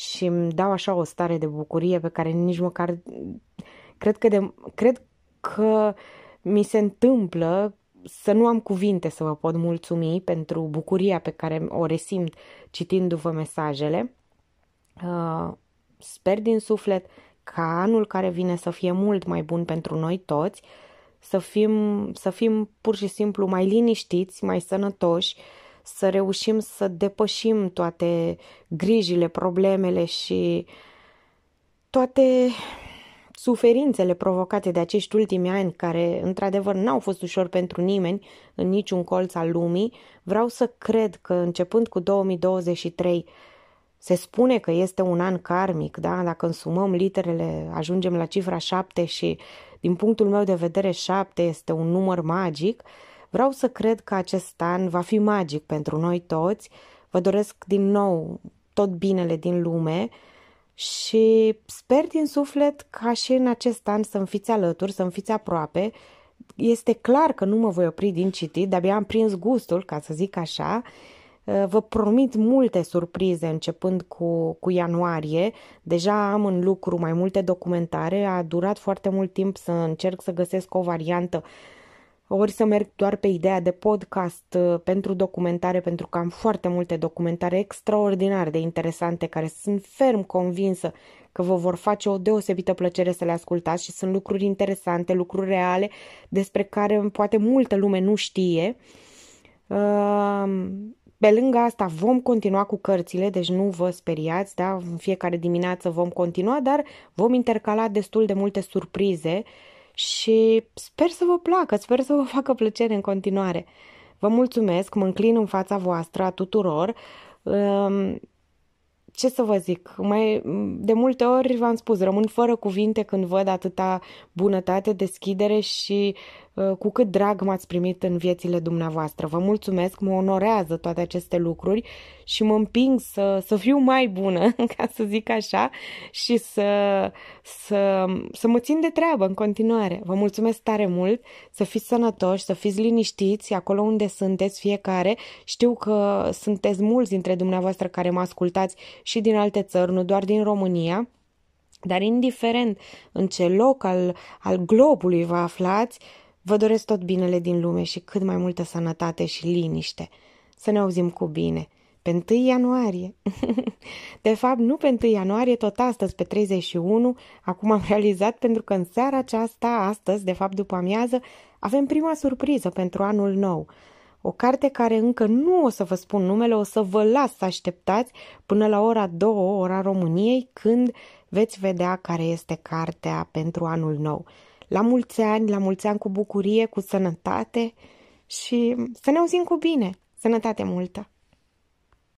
și îmi dau așa o stare de bucurie pe care nici măcar cred că, de, cred că mi se întâmplă să nu am cuvinte să vă pot mulțumi pentru bucuria pe care o resimt citindu-vă mesajele. Uh, sper din suflet ca anul care vine să fie mult mai bun pentru noi toți, să fim, să fim pur și simplu mai liniștiți, mai sănătoși, uh, să reușim să depășim toate grijile, problemele și toate suferințele provocate de acești ultimi ani, care într-adevăr n-au fost ușor pentru nimeni în niciun colț al lumii, vreau să cred că începând cu 2023 se spune că este un an karmic, da? dacă însumăm literele ajungem la cifra 7 și din punctul meu de vedere 7 este un număr magic, uh, Vreau să cred că acest an va fi magic pentru noi toți. Vă doresc din nou tot binele din lume și sper din suflet ca și în acest an să-mi fiți alături, să-mi fiți aproape. Este clar că nu mă voi opri din citit, de-abia am prins gustul, ca să zic așa. Uh, vă promit multe surprize începând cu, cu ianuarie. Deja am în lucru mai multe documentare. A durat foarte mult timp să încerc să găsesc o variantă uh, ori să merg doar pe ideea de podcast uh, pentru documentare, pentru că am foarte multe documentare extraordinar de interesante care sunt ferm convinsă că vă vor face o deosebită plăcere să le ascultați și sunt lucruri interesante, lucruri reale despre care poate multă lume nu știe. Uh, pe lângă asta vom continua cu cărțile, deci nu vă speriați, da? în fiecare dimineață vom continua, dar vom intercala destul de multe surprize uh, și sper să vă placă, sper să vă facă plăcere în continuare. Vă mulțumesc, mă înclin în fața voastră a tuturor. Ehm, ce să vă zic, mai de multe ori v-am spus, rămân fără cuvinte când văd atâta bunătate, deschidere și Uh, cu cât drag m-ați primit în viețile dumneavoastră. Vă mulțumesc, mă onorează toate aceste lucruri și mă împing să, să fiu mai bună, ca să zic așa, și să, să, să mă țin de treabă în continuare. Vă mulțumesc tare mult, să fiți sănătoși, să fiți liniștiți acolo unde sunteți fiecare. Știu că sunteți mulți dintre dumneavoastră care mă ascultați și din alte țări, nu doar din România. Dar indiferent în ce loc al, al globului vă aflați, uh, Vă doresc tot binele din lume și cât mai multă sănătate și liniște. Să ne auzim cu bine. Pe 1 ianuarie. De fapt, nu pe 1 ianuarie, tot astăzi, pe 31. Acum am realizat pentru că în seara aceasta, astăzi, de fapt după amiază, avem prima surpriză pentru anul nou. O carte care încă nu o să vă spun numele, o să vă las să așteptați până la ora 2, ora României, când veți vedea care este cartea pentru anul nou. La mulți ani, la mulți ani cu bucurie, cu sănătate și să ne auzim cu bine. Sănătate multă!